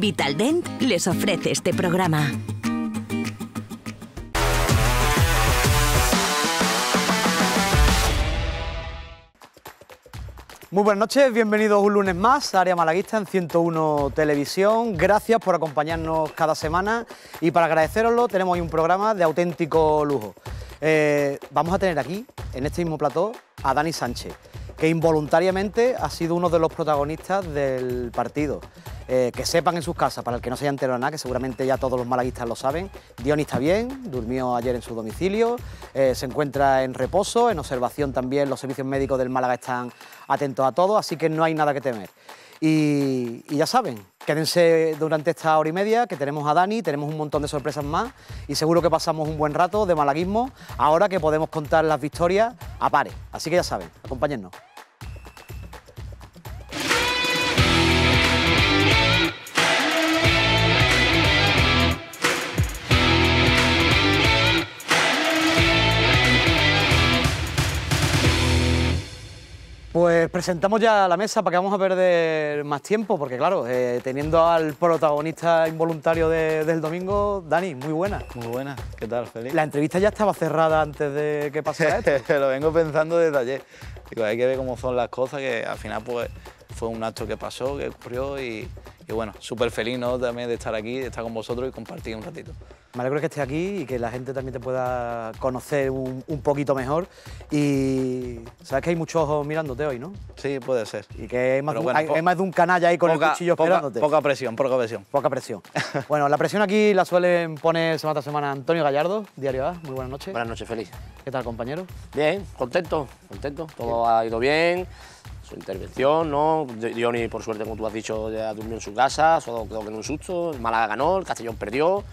Vitaldent les ofrece este programa. Muy buenas noches, bienvenidos un lunes más a Área Malaguista en 101 Televisión. Gracias por acompañarnos cada semana y para agradeceroslo tenemos hoy un programa de auténtico lujo. Eh, vamos a tener aquí, en este mismo plató, a Dani Sánchez que involuntariamente ha sido uno de los protagonistas del partido. Eh, que sepan en sus casas, para el que no se haya enterado nada, que seguramente ya todos los malaguistas lo saben, Diony está bien, durmió ayer en su domicilio, eh, se encuentra en reposo, en observación también los servicios médicos del Málaga están atentos a todo, así que no hay nada que temer. Y, y, ya saben, quédense durante esta hora y media que tenemos a Dani, tenemos un montón de sorpresas más y seguro que pasamos un buen rato de malaguismo ahora que podemos contar las victorias a pares. Así que ya saben, acompáñennos. Pues presentamos ya la mesa para que vamos a perder más tiempo, porque claro, eh, teniendo al protagonista involuntario del domingo, Dani, muy buena. Muy buena, ¿qué tal, Felipe? La entrevista ya estaba cerrada antes de que pasara esto. Lo vengo pensando desde ayer. hay que ver cómo son las cosas, que al final pues fue un acto que pasó, que ocurrió y, bueno, súper feliz también de estar aquí, de estar con vosotros y compartir un ratito. Me alegro que estés aquí y que la gente también te pueda conocer un, poquito mejor. Y sabes que hay muchos ojos mirándote hoy, ¿no? Sí, puede ser. Y que hay más, de un canalla ahí con el cuchillo esperándote. Poca presión, poca presión. Poca presión. bueno, la presión aquí la suelen poner semana tras semana Antonio Gallardo, Diario A. Muy buenas noches. Buenas noches, feliz. ¿Qué tal, compañero? Bien, contento, contento. Todo ha ido bien su intervención, ¿no? Dioni, por suerte, como tú has dicho, ya durmió en su casa, solo quedó en un susto, Málaga ganó, el Castellón perdió,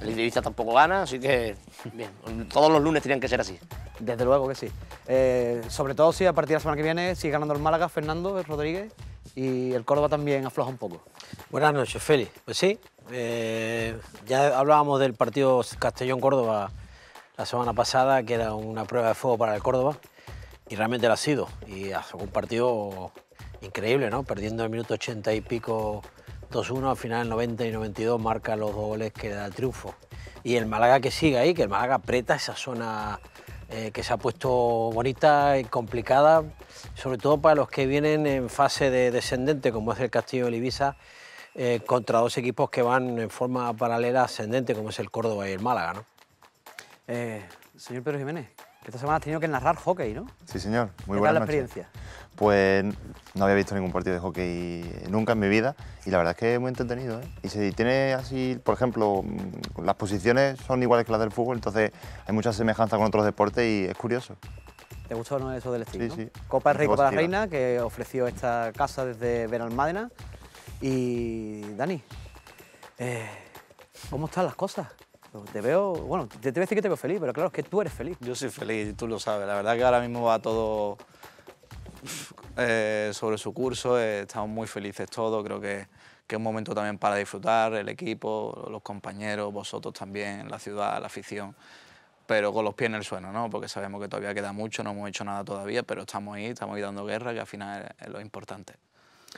el Ibiza tampoco gana, así que bien, todos los lunes tenían que ser así. Desde luego que sí. Eh, sobre todo si a partir de la semana que viene sigue ganando el Málaga, Fernando Rodríguez y el Córdoba también afloja un poco. Buenas noches, Félix. Pues sí, eh, ya hablábamos del partido Castellón-Córdoba la semana pasada, que era una prueba de fuego para el Córdoba, y realmente lo ha sido. Y ha sido un partido increíble, ¿no? Perdiendo el minuto ochenta y pico 2-1 al final del 90 y 92 marca los goles que da el triunfo. Y el Málaga que sigue ahí, que el Málaga aprieta esa zona eh, que se ha puesto bonita y complicada, sobre todo para los que vienen en fase de descendente, como es el Castillo de Ibiza, eh, contra dos equipos que van en forma paralela ascendente, como es el Córdoba y el Málaga. ¿no? Eh, señor Pedro Jiménez, esta semana has tenido que narrar hockey, ¿no? Sí, señor. Muy buena la experiencia? Pues no había visto ningún partido de hockey nunca en mi vida y la verdad es que es muy entretenido. ¿eh? Y si tiene así, por ejemplo, mm, las posiciones son iguales que las del fútbol, entonces hay mucha semejanza con otros deportes y es curioso. ¿Te gustó no eso del estilo? Sí, sí. Copa del Rey, para la Reina, que ofreció esta casa desde Benalmádena. Y Dani, eh, ¿cómo están las cosas? Te veo, bueno, te, te a decir que te veo feliz, pero claro, es que tú eres feliz. Yo soy feliz, tú lo sabes. La verdad es que ahora mismo va todo eh, sobre su curso, eh, estamos muy felices todos, creo que, que, es un momento también para disfrutar, el equipo, los compañeros, vosotros también, la ciudad, la afición, pero con los pies en el suelo, ¿no? porque sabemos que todavía queda mucho, no hemos hecho nada todavía, pero estamos ahí, estamos ahí dando guerra, que al final es, lo importante.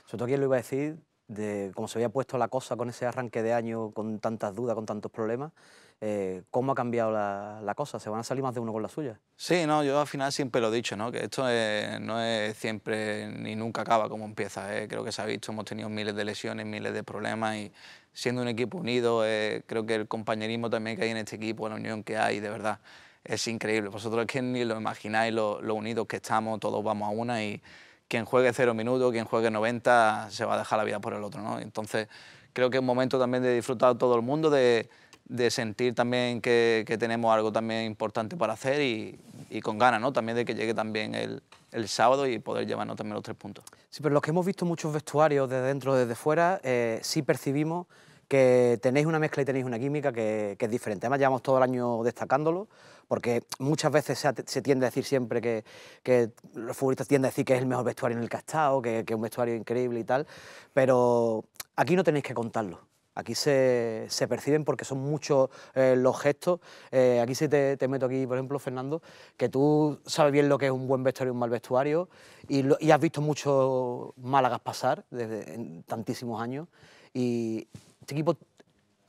Sobre todo, ¿quién lo iba a decir? de cómo se había puesto la cosa con ese arranque de año, con tantas dudas, con tantos problemas, eh, cómo ha cambiado la, cosa. Se van a salir más de uno con la suya. Sí, no, yo al final siempre lo he dicho, ¿no? que esto eh, no es siempre ni nunca acaba como empieza. ¿eh? Creo que se ha visto, hemos tenido miles de lesiones, miles de problemas y siendo un equipo unido, creo que el compañerismo también que hay en este equipo, la unión que hay, de verdad, es increíble. Vosotros es que ni lo imagináis lo, unidos que estamos, todos vamos a una y quien juegue cero minutos, quien juegue 90, se va a dejar la vida por el otro. ¿no? Entonces, creo que es un momento también de disfrutar todo el mundo, de de sentir también que, tenemos algo también importante para hacer y, con ganas, ¿no? También de que llegue también el, sábado y poder llevarnos también los tres puntos. Sí, pero los que hemos visto muchos vestuarios desde dentro, desde fuera, eh, sí percibimos que tenéis una mezcla y tenéis una química que, que, es diferente. Además, llevamos todo el año destacándolo, porque muchas veces se, tiende a decir siempre que, que, los futbolistas tienden a decir que es el mejor vestuario en el que ha estado, que, que es un vestuario increíble y tal, pero aquí no tenéis que contarlo. Aquí se, perciben porque son muchos eh, los gestos. Eh, aquí sí te, meto aquí, por ejemplo, Fernando, que tú sabes bien lo que es un buen vestuario y un mal vestuario y, has visto muchos Málagas pasar desde en tantísimos años y este equipo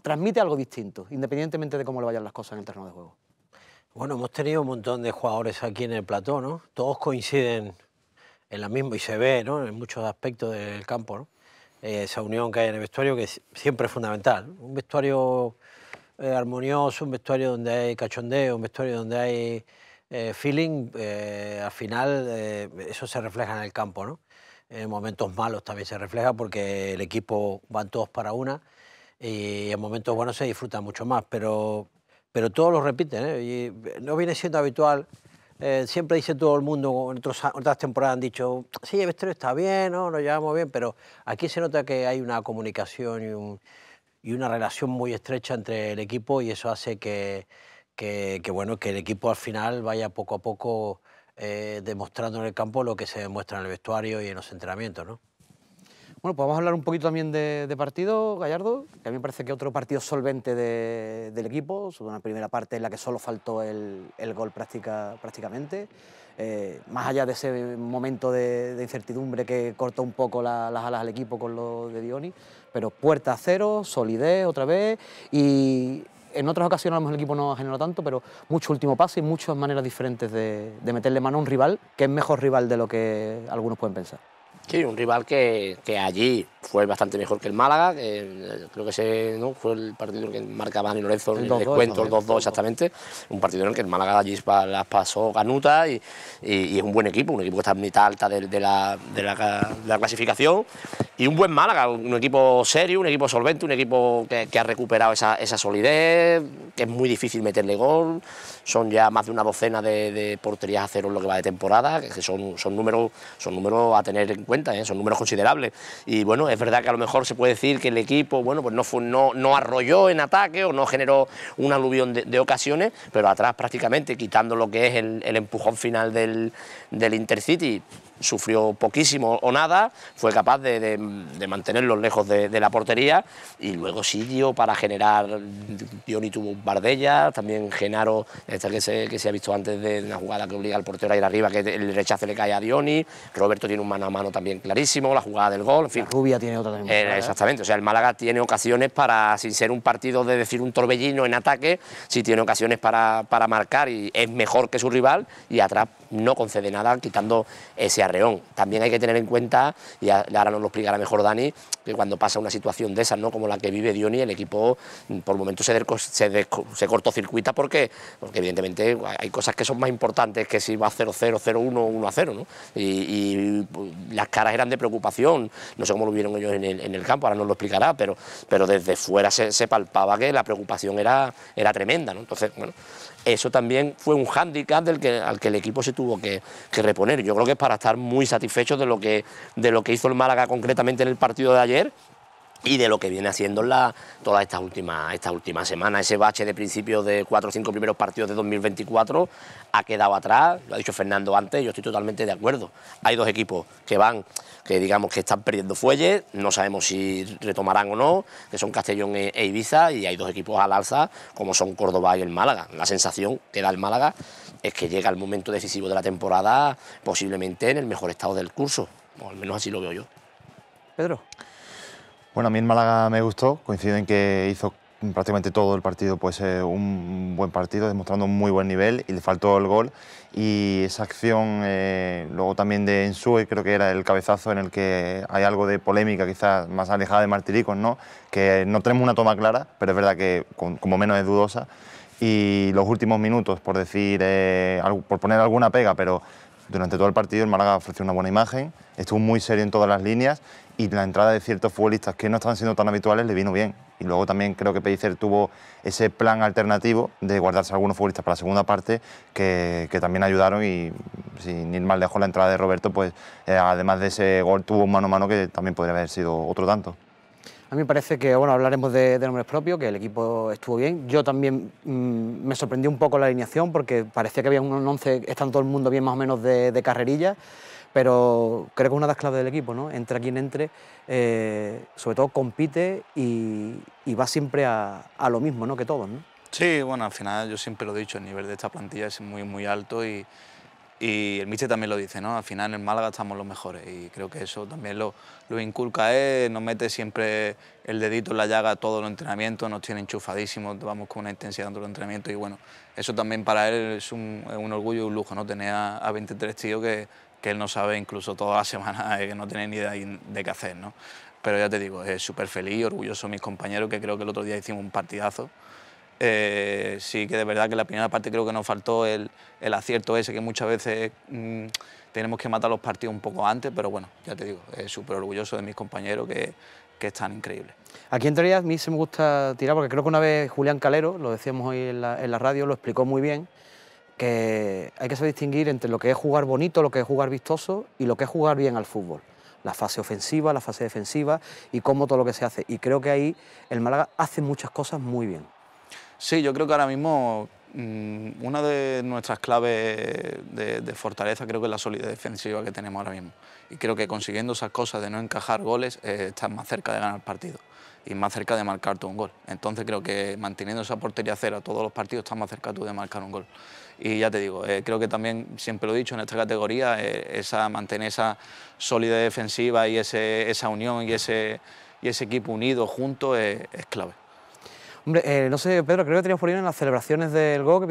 transmite algo distinto, independientemente de cómo le vayan las cosas en el terreno de juego. Bueno, hemos tenido un montón de jugadores aquí en el plató, ¿no? Todos coinciden en la misma y se ve, En muchos aspectos del campo, ¿no? Eh, esa unión que hay en el vestuario, que siempre es fundamental. Un vestuario eh, armonioso, un vestuario donde hay cachondeo, un vestuario donde hay eh, feeling, al final eso se refleja en el campo, ¿no? En momentos malos también se refleja porque el equipo van todos para una y en momentos buenos se disfruta mucho más, pero, pero todos lo repiten. Y no viene siendo habitual eh, siempre dice todo el mundo, en otras temporadas han dicho, sí, el vestuario está bien, ¿no? nos llevamos bien, pero aquí se nota que hay una comunicación y, una relación muy estrecha entre el equipo y eso hace que, bueno, que el equipo al final vaya poco a poco eh, demostrando en el campo lo que se demuestra en el vestuario y en los entrenamientos. ¿no? Bueno, pues vamos a hablar un poquito también de, partido, Gallardo, que a mí me parece que otro partido solvente del equipo, sobre una primera parte en la que solo faltó el, gol prácticamente. Eh, más allá de ese momento de, incertidumbre que cortó un poco las alas al equipo con lo de Dioni, pero puerta a cero, solidez otra vez y en otras ocasiones el equipo no ha generado tanto, pero mucho último paso y muchas maneras diferentes de meterle mano a un rival que es mejor rival de lo que algunos pueden pensar. Sí, un rival que, que allí fue bastante mejor que el Málaga, eh, creo que fue el partido que marcaba Dani Lorenzo el, descuento, el 2-2 exactamente, un partido en el que el Málaga allí las pasó ganuta y, es un buen equipo, un equipo que está en mitad alta de, la, clasificación y un buen Málaga, un equipo serio, un equipo solvente, un equipo que, ha recuperado esa, solidez, que es muy difícil meterle gol, son ya más de una docena de, porterías a cero en lo que va de temporada, que son, son, números, son números a tener en cuenta, ¿eh? son números considerables y bueno, es verdad que a lo mejor se puede decir que el equipo, bueno, pues no, arrolló en ataque o no generó un aluvión de, ocasiones, pero atrás prácticamente, quitando lo que es el, empujón final del, del Intercity, sufrió poquísimo o nada, fue capaz de, mantenerlos lejos de, la portería y luego siguió para generar, Dioni tuvo un par también Genaro, esta que se, que se ha visto antes de una jugada que obliga al portero a ir arriba, que el rechace le cae a Dioni, Roberto tiene un mano a mano también clarísimo, la jugada del gol, en rubia tiene otra también. Eh, exactamente, o sea, el Málaga tiene ocasiones para, sin ser un partido de decir un torbellino en ataque, sí tiene ocasiones para, para marcar y es mejor que su rival y atrás no concede nada quitando ese arreón. También hay que tener en cuenta, y ahora nos lo explicará mejor Dani, que cuando pasa una situación de esas, ¿no? como la que vive Dioni, el equipo mm, por momentos se, se, cortocircuita porque, porque evidentemente hay cosas que son más importantes que si va 0-0, 0-1, 1-0. ¿no? Y, mm, las caras eran de preocupación, no sé cómo lo vieron ellos en el, campo, ahora nos lo explicará, pero, pero desde fuera se, se palpaba que la preocupación era, era tremenda. ¿no? Entonces, bueno, eso también fue un hándicap del que, al que el equipo se tuvo que, reponer. Yo creo que es para estar muy satisfechos de lo, de lo que hizo el Málaga concretamente en el partido de ayer y de lo que viene haciendo la, todas estas últimas estas últimas semanas. Ese bache de principios de cuatro o cinco primeros partidos de 2024 ha quedado atrás, lo ha dicho Fernando antes, yo estoy totalmente de acuerdo. Hay dos equipos que van, que digamos que están perdiendo fuelle, no sabemos si retomarán o no, que son Castellón e, e Ibiza, y hay dos equipos al alza, como son Córdoba y el Málaga. La sensación que da el Málaga es que llega el momento decisivo de la temporada, posiblemente en el mejor estado del curso, o al menos así lo veo yo. Pedro. Bueno, a mí en Málaga me gustó, coincido en que hizo prácticamente todo el partido pues eh, un buen partido, demostrando un muy buen nivel y le faltó el gol. Y esa acción eh, luego también de Ensue, creo que era el cabezazo en el que hay algo de polémica quizás más alejada de Martiricos, ¿no? que no tenemos una toma clara, pero es verdad que como menos es dudosa. Y los últimos minutos, por decir, eh, por poner alguna pega, pero durante todo el partido el Málaga ofreció una buena imagen, estuvo muy serio en todas las líneas y la entrada de ciertos futbolistas que no estaban siendo tan habituales le vino bien. Y luego también creo que Pellicer tuvo ese plan alternativo de guardarse algunos futbolistas para la segunda parte que, también ayudaron y sin ir mal lejos la entrada de Roberto, pues eh, además de ese gol tuvo un mano a mano que también podría haber sido otro tanto. A mí me parece que, bueno, hablaremos de, nombres propios, que el equipo estuvo bien. Yo también mm, me sorprendí un poco la alineación porque parecía que había un 11, ...están todo el mundo bien más o menos de carrerilla pero creo que es una de las claves del equipo, ¿no? Entra quien entre, eh, sobre todo compite y, va siempre a, lo mismo, ¿no? Que todos, ¿no? Sí, bueno, al final yo siempre lo he dicho, el nivel de esta plantilla es muy, muy alto y, el míster también lo dice, ¿no? Al final en Málaga estamos los mejores y creo que eso también lo, lo inculca él, nos mete siempre el dedito en la llaga todo todos los entrenamientos, nos tiene enchufadísimos, vamos con una intensidad dentro el entrenamiento y bueno, eso también para él es un, orgullo y un lujo, ¿no? Tener a, a 23 tíos que que él no sabe incluso toda la semana, que no tiene ni idea de qué hacer. ¿no? Pero ya te digo, es súper feliz, orgulloso de mis compañeros, que creo que el otro día hicimos un partidazo. Eh, sí que de verdad que la primera parte creo que nos faltó el, el acierto ese, que muchas veces mm, tenemos que matar los partidos un poco antes, pero bueno, ya te digo, es súper orgulloso de mis compañeros que, que están increíbles. Aquí en teoría a mí se me gusta tirar, porque creo que una vez Julián Calero, lo decíamos hoy en la, en la radio, lo explicó muy bien, que hay que saber distinguir entre lo que es jugar bonito, lo que es jugar vistoso y lo que es jugar bien al fútbol. La fase ofensiva, la fase defensiva y cómo todo lo que se hace. Y creo que ahí el Málaga hace muchas cosas muy bien. Sí, yo creo que ahora mismo mm, una de nuestras claves de, fortaleza creo que es la solidez defensiva que tenemos ahora mismo. Y creo que consiguiendo esas cosas de no encajar goles, eh, estás más cerca de ganar el partido y más cerca de marcar tú un gol. Entonces creo que manteniendo esa portería cero todos los partidos, estás más cerca tú de marcar un gol. Y ya te digo, eh, creo que también, siempre lo he dicho, en esta categoría, eh, esa, mantener esa sólida defensiva y ese, esa unión y ese, y ese equipo unido junto es, clave. Hombre, eh, no sé, Pedro, creo que teníamos por ahí en las celebraciones del gol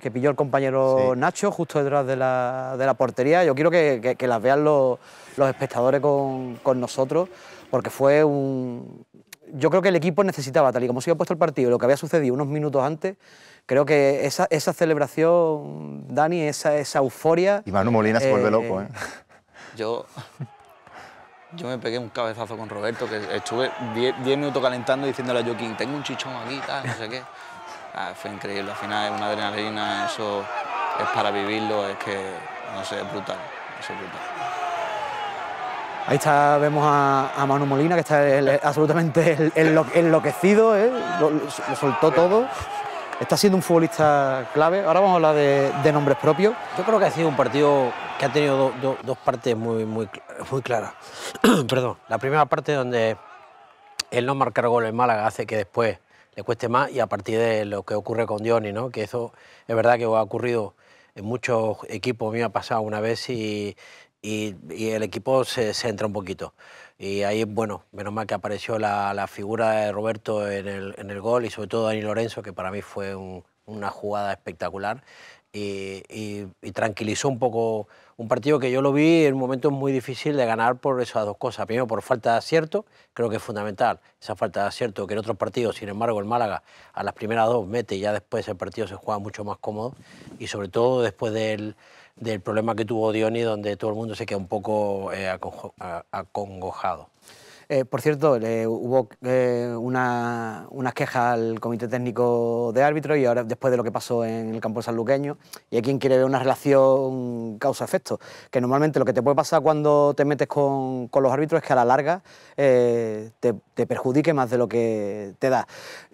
que, pilló el compañero Nacho justo detrás de la, portería. Yo quiero que, las vean los, espectadores con, con, nosotros, porque fue un... Yo creo que el equipo necesitaba, tal y como se había puesto el partido, lo que había sucedido unos minutos antes, creo que esa, celebración, Dani, esa, esa euforia... Y Manu Molina se vuelve loco, ¿eh? Yo, yo me pegué un cabezazo con Roberto, que estuve 10 minutos calentando diciéndole a Joaquín, tengo un chichón aquí, tal, no sé qué. Ah, fue increíble, al final es una adrenalina, eso es para vivirlo, es que, no sé, es brutal, es brutal. Ahí está, vemos a, Manu Molina, que está absolutamente enloquecido, ¿eh? lo, soltó todo está siendo un futbolista clave. Ahora vamos a hablar de, nombres propios. Yo creo que ha sido un partido que ha tenido dos partes muy, muy, claras. Perdón. La primera parte donde el no marcar gol en Málaga hace que después le cueste más y a partir de lo que ocurre con Dioni, ¿no? que eso es verdad que ha ocurrido en muchos equipos, a mí me ha pasado una vez y, el equipo se, se entra un poquito. Y ahí, bueno, menos mal que apareció la, figura de Roberto en el, gol y sobre todo Dani Lorenzo, que para mí fue una jugada espectacular. Y, y, tranquilizó un poco un partido que yo lo vi en un momento muy difícil de ganar por esas dos cosas. Primero, por falta de acierto, creo que es fundamental esa falta de acierto, que en otros partidos, sin embargo, el Málaga a las primeras dos mete y ya después el partido se juega mucho más cómodo. Y sobre todo después del del problema que tuvo Dioni, donde todo el mundo se queda un poco eh, acongojado. Eh, por cierto, hubo unas eh, una quejas al Comité Técnico de Árbitros y ahora después de lo que pasó en el campo sanluqueño, y hay quien quiere ver una relación causa-efecto, que normalmente lo que te puede pasar cuando te metes con, los árbitros es que a la larga te, perjudique más de lo que te da.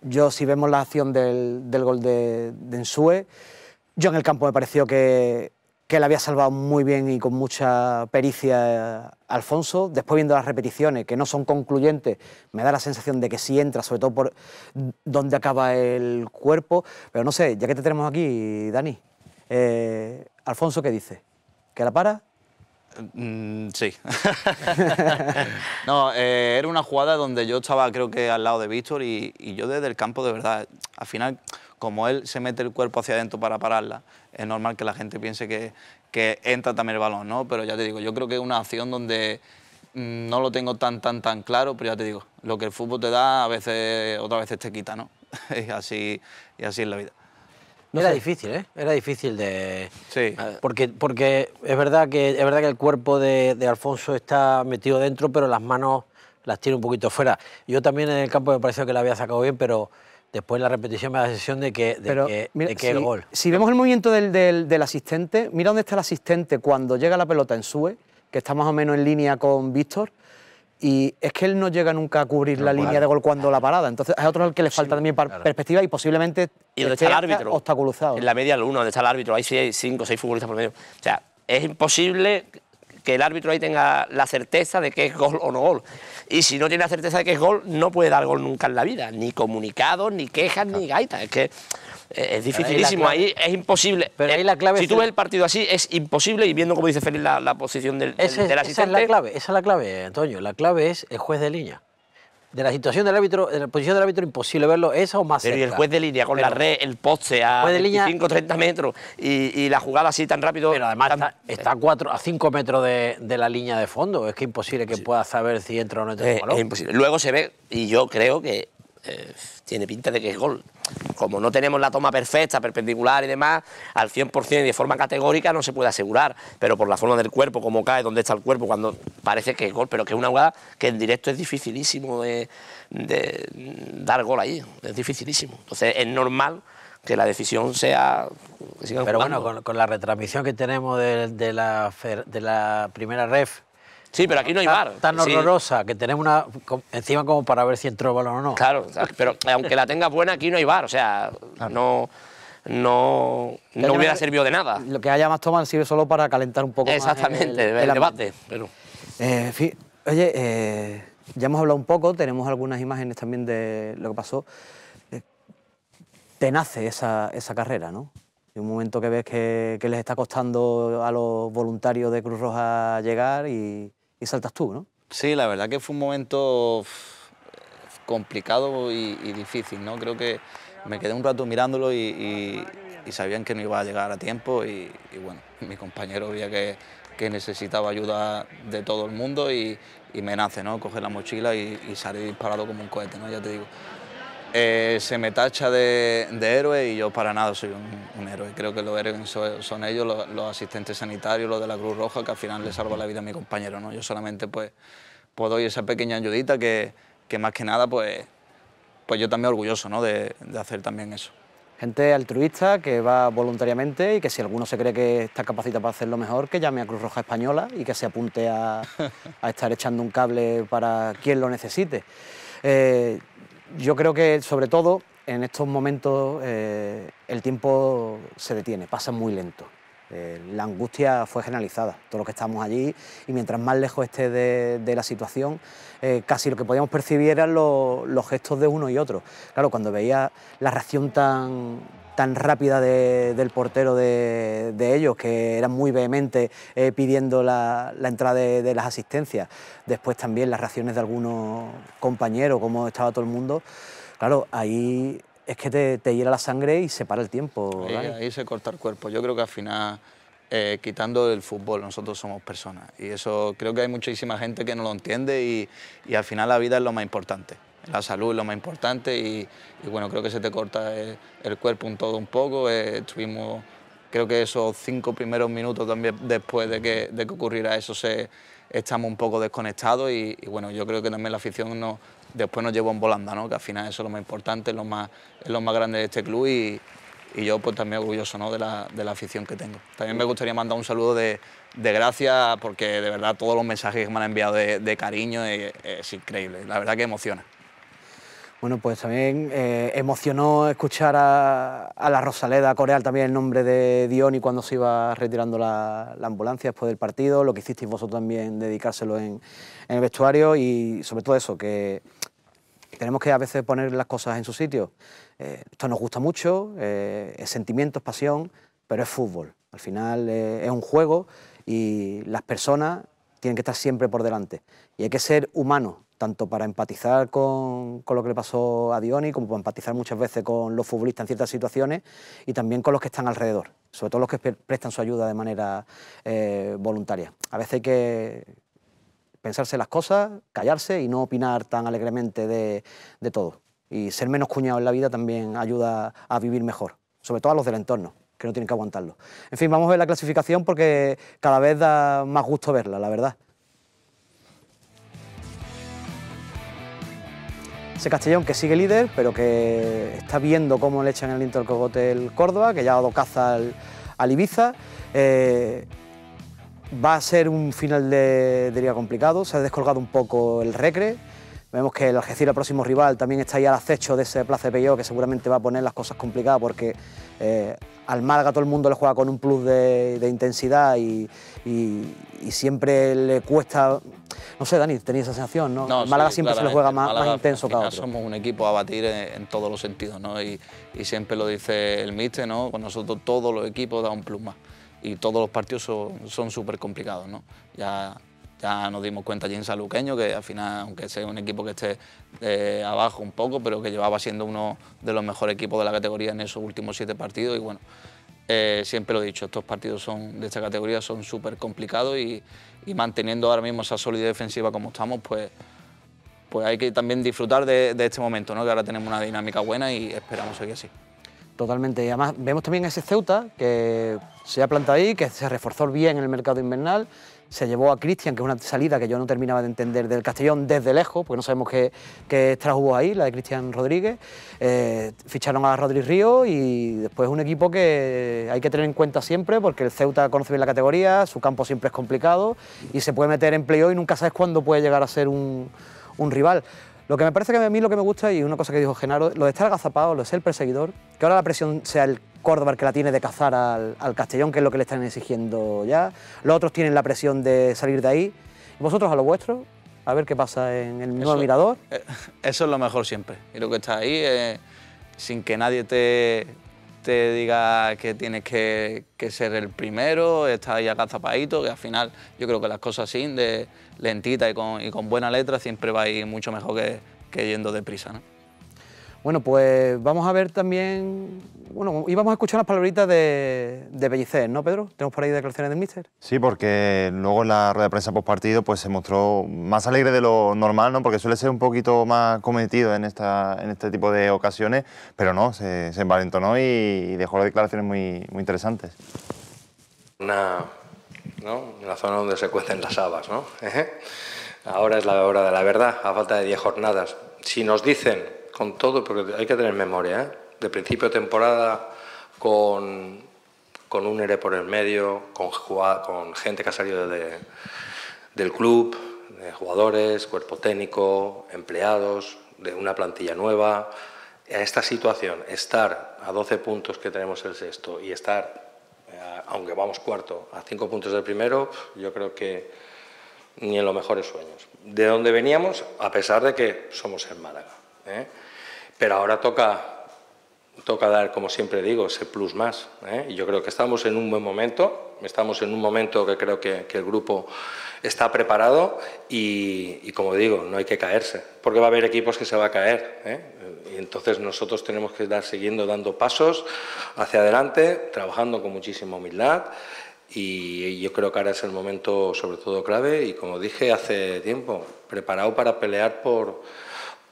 Yo si vemos la acción del, gol de, de Ensue, yo en el campo me pareció que que la había salvado muy bien y con mucha pericia eh, Alfonso. Después viendo las repeticiones, que no son concluyentes, me da la sensación de que sí entra, sobre todo por donde acaba el cuerpo. Pero no sé, ya que te tenemos aquí, Dani, eh, Alfonso, ¿qué dice? ¿Que la para? Mm, sí. no, eh, era una jugada donde yo estaba creo que al lado de Víctor y yo desde el campo de verdad, al final como él se mete el cuerpo hacia adentro para pararla, es normal que la gente piense que, entra también el balón, ¿no? Pero ya te digo, yo creo que es una acción donde mm, no lo tengo tan, tan, tan claro, pero ya te digo, lo que el fútbol te da, a veces, otra vez te quita, ¿no? y, así, y así es la vida. era difícil, ¿eh? Era difícil de... Sí. Ah, porque, porque es, verdad que, es verdad que el cuerpo de, de, Alfonso está metido dentro, pero las manos las tiene un poquito fuera. Yo también en el campo me pareció que la había sacado bien, pero Después la repetición me da la sensación de que, el gol. Si vemos el movimiento del, asistente, mira dónde está el asistente cuando llega la pelota en Sue, que está más o menos en línea con Víctor, y es que él no llega nunca a cubrir la línea de gol cuando la parada. Entonces hay otro al que le falta también perspectiva y posiblemente está obstaculizado. En la media al uno, donde está el árbitro, hay seis, cinco, seis futbolistas por medio. O sea, es imposible que el árbitro ahí tenga la certeza de que es gol o no gol y si no tiene la certeza de que es gol, no puede dar gol nunca en la vida, ni comunicado, ni quejas, ni gaitas. Es que eh, es dificilísimo, ahí, es imposible. Pero ahí la eh, clave si tú ves el partido así, es imposible, y viendo como dice Félix la, posición del, del, asistente... la clave, esa es la clave, Antonio, la clave es el juez de línea de la situación del árbitro, de la posición del árbitro, imposible verlo esa o más. Pero y el juez de línea con la red, el poste a o 30 metros y, la jugada así tan rápido. Pero además está, a, a 5 metros de, la línea de fondo. Es que imposible que pueda saber si entra o no entra. Eh, es imposible. Luego se ve, y yo creo que eh, tiene pinta de que es gol. Como no tenemos la toma perfecta, perpendicular y demás, al 100% y de forma categórica no se puede asegurar, pero por la forma del cuerpo, cómo cae, dónde está el cuerpo, cuando parece que es gol, pero que es una jugada que en directo es dificilísimo de, dar gol ahí, es dificilísimo. Entonces es normal que la decisión sea... Pero bueno, con, la retransmisión que tenemos de la primera ref Sí, pero aquí no hay bar. Tan, horrorosa que tenemos una encima como para ver si entró balón o no. Claro, pero aunque la tengas buena, aquí no hay bar. O sea, no no, hubiera servido de nada. Lo que haya más tomas sirve solo para calentar un poco Exactamente, más el, el, Exactamente, el debate. Pero... Eh, oye, eh, ya hemos hablado un poco, tenemos algunas imágenes también de lo que pasó. Eh, Tenace esa, esa carrera, ¿no? Y un momento que ves que, que les está costando a los voluntarios de Cruz Roja llegar y, y saltas tú, ¿no? Sí, la verdad que fue un momento complicado y, difícil, ¿no? Creo que me quedé un rato mirándolo y, sabían que no iba a llegar a tiempo y, bueno, mi compañero veía que, necesitaba ayuda de todo el mundo y, me nace, ¿no? Coger la mochila y, salir disparado como un cohete, ¿no? Ya te digo, eh, se me tacha de, héroe y yo para nada soy un, héroe. Creo que los héroes son, ellos, los, asistentes sanitarios, los de la Cruz Roja, que al final le salva la vida a mi compañero. ¿no? Yo solamente pues, puedo esa pequeña ayudita que, que más que nada pues, pues yo también orgulloso ¿no? de, hacer también eso. Gente altruista que va voluntariamente y que si alguno se cree que está capacitado para hacerlo mejor, que llame a Cruz Roja Española y que se apunte a, a estar echando un cable para quien lo necesite. Eh, yo creo que, sobre todo, en estos momentos eh, el tiempo se detiene, pasa muy lento. Eh, la angustia fue generalizada, todos los que estamos allí, y mientras más lejos esté de, la situación, eh, casi lo que podíamos percibir eran los gestos de uno y otro. Claro, cuando veía la reacción tan, tan rápida del portero de, ellos, que eran muy vehemente eh, pidiendo la, entrada de, las asistencias. Después también las reacciones de algunos compañeros, cómo estaba todo el mundo. Claro, ahí es que te, te la sangre y se para el tiempo. Ahí, se corta el cuerpo. Yo creo que al final, eh, quitando el fútbol, nosotros somos personas. Y eso creo que hay muchísima gente que no lo entiende y al final la vida es lo más importante. La salud es lo más importante y, bueno, creo que se te corta el, cuerpo un todo un poco. Eh, estuvimos tuvimos, creo que esos cinco primeros minutos también después de que, de ocurriera eso, se, estamos un poco desconectados y, bueno, yo creo que también la afición no después nos llevó en volanda, ¿no? que al final eso es lo más importante, es lo más, más grande de este club y, yo pues también orgulloso ¿no? de, la, afición que tengo. También me gustaría mandar un saludo de, de gracias porque de verdad todos los mensajes que me han enviado de, cariño eh, es, increíble, la verdad que emociona. Bueno, pues también eh, emocionó escuchar a, la Rosaleda Coreal también el nombre de y cuando se iba retirando la, ambulancia después del partido, lo que hicisteis vosotros también, dedicárselo en, el vestuario y sobre todo eso, que tenemos que a veces poner las cosas en su sitio. Eh, esto nos gusta mucho, eh, es sentimiento, es pasión, pero es fútbol. Al final es un juego y las personas tienen que estar siempre por delante. Y hay que ser humanos, tanto para empatizar con, lo que le pasó a Dioni, como para empatizar muchas veces con los futbolistas en ciertas situaciones y también con los que están alrededor, sobre todo los que prestan su ayuda de manera eh, voluntaria. A veces hay que pensarse las cosas, callarse y no opinar tan alegremente de, de todo. Y ser menos cuñado en la vida también ayuda a vivir mejor, sobre todo a los del entorno que no tienen que aguantarlo. En fin, vamos a ver la clasificación porque cada vez da más gusto verla, la verdad. Ese Castellón que sigue líder, pero que está viendo cómo le echan el linto el Córdoba, que ya ha dado caza al, Ibiza. Eh, va a ser un final de, diría, complicado. Se ha descolgado un poco el Recre Vemos que el Algeciras, el próximo rival, también está ahí al acecho de ese place de que seguramente va a poner las cosas complicadas porque eh, al Málaga todo el mundo le juega con un plus de, intensidad y, siempre le cuesta. No sé, Dani, tenías esa sensación, ¿no? Málaga siempre se le juega más, intenso que a Somos un equipo a batir en, todos los sentidos, ¿no? Y, siempre lo dice el míster, ¿no? Con nosotros todos los equipos da un plus más y todos los partidos son súper complicados, ¿no? Ya ya nos dimos cuenta allí en Saluqueño que al final, aunque sea un equipo que esté eh, abajo un poco, pero que llevaba siendo uno de los mejores equipos de la categoría en esos últimos siete partidos. Y bueno, eh, siempre lo he dicho, estos partidos son, de esta categoría son súper complicados y, manteniendo ahora mismo esa solidez defensiva como estamos, pues, pues hay que también disfrutar de, este momento, ¿no? que ahora tenemos una dinámica buena y esperamos seguir así. Totalmente, y además vemos también ese Ceuta que se ha plantado ahí, que se reforzó bien en el mercado invernal, se llevó a Cristian, que es una salida que yo no terminaba de entender del Castellón desde lejos, porque no sabemos qué, qué extra hubo ahí, la de Cristian Rodríguez. Eh, ficharon a Rodríguez Río y después un equipo que hay que tener en cuenta siempre, porque el Ceuta conoce bien la categoría, su campo siempre es complicado y se puede meter en playoff y nunca sabes cuándo puede llegar a ser un, un rival. Lo que me parece que a mí lo que me gusta, y una cosa que dijo Genaro, lo de estar agazapado, lo de ser perseguidor, que ahora la presión sea el Córdoba que la tiene de cazar al, Castellón, que es lo que le están exigiendo ya. Los otros tienen la presión de salir de ahí. Vosotros a lo vuestro, a ver qué pasa en el nuevo mirador. Eh, eso es lo mejor siempre. Y lo que está ahí, sin que nadie te, te diga que tienes que, ser el primero, está ahí a cazapadito, que al final yo creo que las cosas así, de lentita y con, buena letra, siempre va a ir mucho mejor que, que yendo deprisa. ¿no? Bueno, pues vamos a ver también, bueno, y vamos a escuchar las palabritas de, de Bellicer, ¿no, Pedro? ¿Tenemos por ahí declaraciones del míster? Sí, porque luego en la rueda de prensa post partido pues, se mostró más alegre de lo normal, ¿no? Porque suele ser un poquito más cometido en, esta, en este tipo de ocasiones, pero no, se, se envalentonó y, dejó las declaraciones muy, interesantes. Una, ¿no? la zona donde se cuecen las habas, ¿no? Ahora es la hora de la verdad, a falta de 10 jornadas. Si nos dicen con todo, porque hay que tener memoria, ¿eh? de principio de temporada con, un ERE por el medio, con, gente que ha salido del club, jugadores, cuerpo técnico, empleados, de una plantilla nueva. A esta situación, estar a 12 puntos que tenemos el sexto y estar, eh, aunque vamos cuarto, a 5 puntos del primero, yo creo que ni en los mejores sueños. De dónde veníamos, a pesar de que somos en Málaga. ¿eh? Pero ahora toca, toca dar, como siempre digo, ese plus más. ¿eh? Y yo creo que estamos en un buen momento, estamos en un momento que creo que, el grupo está preparado y, como digo, no hay que caerse, porque va a haber equipos que se va a caer. ¿eh? Y entonces nosotros tenemos que estar siguiendo dando pasos hacia adelante, trabajando con muchísima humildad y yo creo que ahora es el momento sobre todo clave y como dije hace tiempo, preparado para pelear por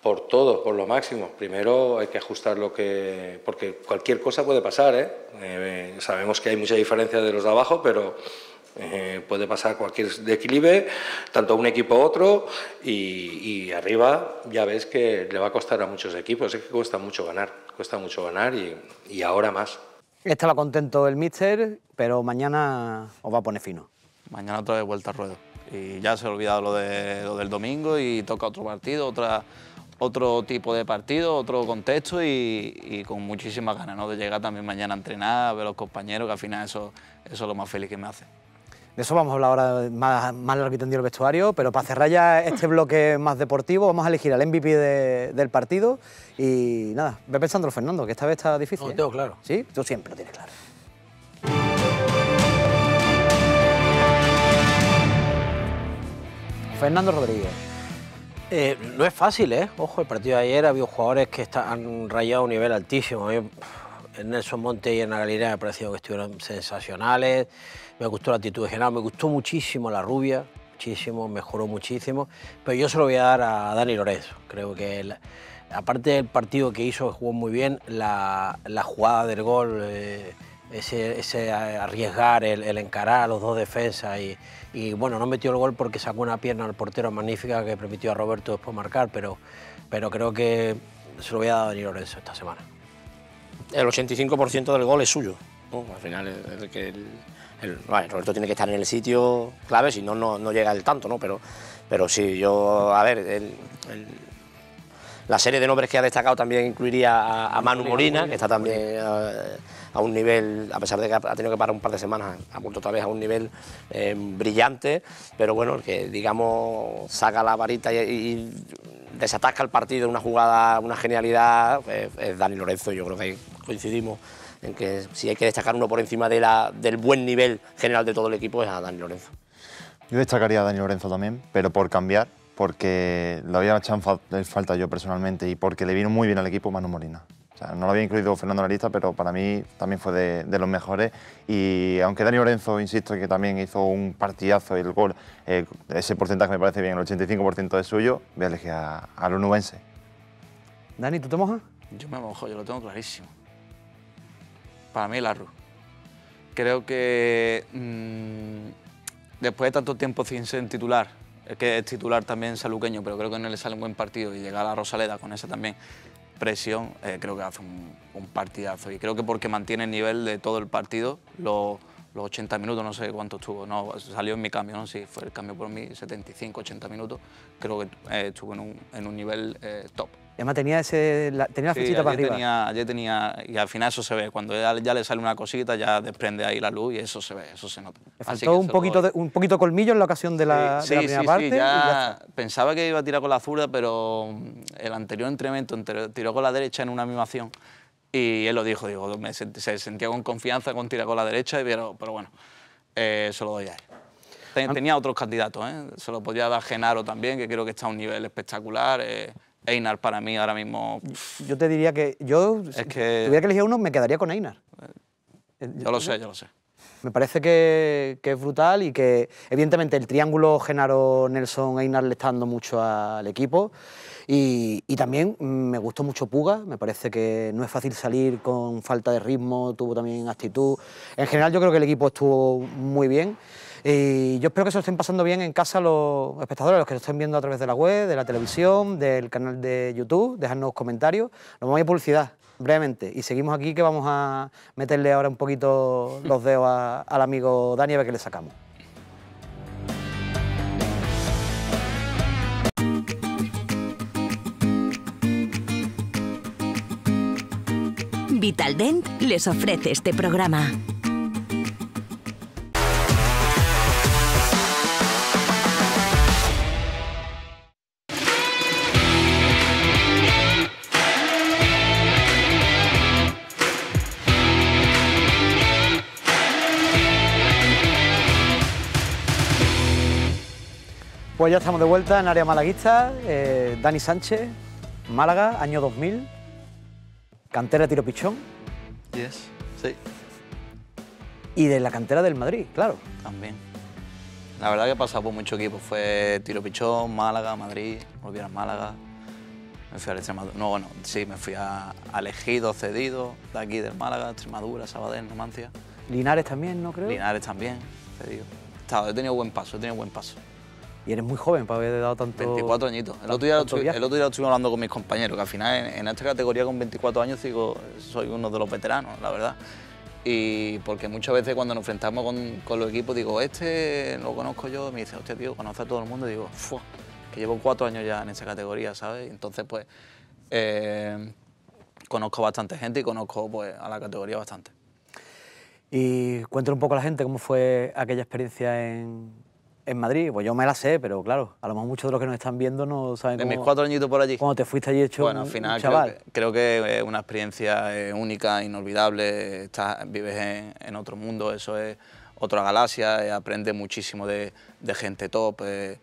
por todo, por lo máximo. Primero hay que ajustar lo que... porque cualquier cosa puede pasar, ¿eh? eh sabemos que hay mucha diferencia de los de abajo, pero eh, puede pasar cualquier declive, tanto un equipo a otro, y, arriba ya ves que le va a costar a muchos equipos, es que cuesta mucho ganar, cuesta mucho ganar y, ahora más. Estaba contento el míster, pero mañana os va a poner fino. Mañana otra vez vuelta al ruedo. Y ya se ha olvidado lo, de, lo del domingo y toca otro partido, otra, otro tipo de partido, otro contexto y, con muchísimas ganas ¿no? de llegar también mañana a entrenar, a ver a los compañeros, que al final eso, eso es lo más feliz que me hace. De eso vamos a hablar ahora más, más largo que el vestuario, pero para cerrar ya este bloque más deportivo, vamos a elegir al MVP del partido y nada, ve pensando Fernando, que esta vez está difícil. No, ¿eh? tengo claro. Sí, tú siempre lo tienes claro. Fernando Rodríguez. Eh, no es fácil, ¿eh? Ojo, el partido de ayer había jugadores que han rayado un nivel altísimo. en Nelson Monte y en la Galilea me parecido que estuvieron sensacionales. Me gustó la actitud de Genaro, me gustó muchísimo la rubia, muchísimo, mejoró muchísimo. Pero yo se lo voy a dar a Dani Lorenzo. Creo que, aparte del partido que hizo, jugó muy bien, la, jugada del gol, eh, ese, arriesgar, el, encarar a los dos defensas y y bueno, no metió el gol porque sacó una pierna al portero magnífica que permitió a Roberto después marcar, pero, pero creo que se lo voy a dar a Dani Lorenzo esta semana. El 85% del gol es suyo, al final Roberto tiene que estar en el sitio clave, si no, no, llega el tanto, ¿no? Pero, pero sí, yo, a ver, el la serie de nombres que ha destacado también incluiría a, Manu Molina, que está también eh, a, un nivel, a pesar de que ha tenido que parar un par de semanas, ha vuelto otra vez a un nivel eh, brillante, pero bueno, el que digamos saca la varita y, desatasca el partido, una jugada, una genialidad, pues, es, Dani Lorenzo, yo creo que coincidimos en que si hay que destacar uno por encima de la, del buen nivel general de todo el equipo es a Dani Lorenzo. Yo destacaría a Dani Lorenzo también, pero por cambiar, porque lo había echado en, falta yo personalmente y porque le vino muy bien al equipo Manu Molina. no lo había incluido Fernando en la lista, pero para mí también fue de, los mejores. Y aunque Dani Lorenzo, insisto, que también hizo un partidazo y el gol, eh, ese porcentaje me parece bien, el 85% es suyo, voy a elegir a, al Dani, ¿tú te mojas? Yo me mojo, yo lo tengo clarísimo. Para mí, Larru. Creo que mm, después de tanto tiempo sin ser titular, que es titular también saluqueño, pero creo que no le sale un buen partido y llegar a Rosaleda con esa también presión, eh, creo que hace un, un, partidazo. Y creo que porque mantiene el nivel de todo el partido, lo, los 80 minutos, no sé cuánto estuvo, no, salió en mi cambio, sí, fue el cambio por mí, 75, 80 minutos, creo que eh, estuvo en un, en un nivel eh, top. Además tenía, ese, tenía la para arriba. Tenía, ayer tenía, y al final eso se ve, cuando ya, le sale una cosita, ya desprende ahí la luz y eso se ve, eso se nota. Le faltó un poquito, de, un poquito colmillo en la ocasión de la, de sí, primera parte. Ya pensaba que iba a tirar con la zurda, pero mm, el anterior entrenamiento tiró con la derecha en una animación y él lo dijo, digo, se sentía con confianza con tirar con la derecha, pero, pero bueno, eh, se lo doy a él. Tenía otros candidatos, ¿eh? se lo podía dar Genaro también, que creo que está a un nivel espectacular. Eh, Einar para mí ahora mismo... Yo te diría que yo, si tuviera que elegir uno, me quedaría con Einar. Eh, yo, lo sé, yo lo sé. Me parece que, que, es brutal y que, evidentemente, el triángulo Genaro Nelson Einar le está dando mucho al equipo. Y, también mm, me gustó mucho Puga, me parece que no es fácil salir con falta de ritmo, tuvo también actitud. En general yo creo que el equipo estuvo muy bien. Y yo espero que se lo estén pasando bien en casa los espectadores, los que lo estén viendo a través de la web, de la televisión, del canal de YouTube. Dejadnos comentarios. Nos vamos a publicidad brevemente. Y seguimos aquí que vamos a meterle ahora un poquito los dedos al amigo Dani a ver qué le sacamos. tal Dent les ofrece este programa. Pues ya estamos de vuelta en Área Malaguista, eh, Dani Sánchez, Málaga, año 2000 cantera tiro pichón. Yes, sí. Y de la cantera del Madrid, claro. También. La verdad que he pasado por muchos equipos. Fue tiro pichón, Málaga, Madrid, volví a Málaga. Me fui al Extremadura. No, bueno, sí, me fui a, Elegido, Cedido, de aquí del Málaga, Extremadura, Sabadell, Numancia. Linares también, ¿no creo? Linares también, Cedido. he tenido buen paso, he tenido buen paso y eres muy joven para haber dado tanto... 24 añitos. El, otro día, estuve, estuve hablando con mis compañeros, que al final en, esta categoría con 24 años digo soy uno de los veteranos, la verdad y porque muchas veces cuando nos enfrentamos con, con, los equipos digo, este lo conozco yo, me dice, hostia tío, conoce a todo el mundo, y digo, Fua, que llevo cuatro años ya en esa categoría, ¿sabes? Entonces pues eh, conozco bastante gente y conozco pues a la categoría bastante. Y cuéntale un poco a la gente cómo fue aquella experiencia en, en Madrid, pues yo me la sé, pero claro, a lo mejor muchos de los que nos están viendo no saben. De mis cuatro añitos por allí. Cuando te fuiste allí hecho. Bueno, al final, chaval. Creo, que, es una experiencia eh, única, inolvidable. vives en, otro mundo, eso es otra galaxia, eh, aprendes muchísimo de, gente top. Eh,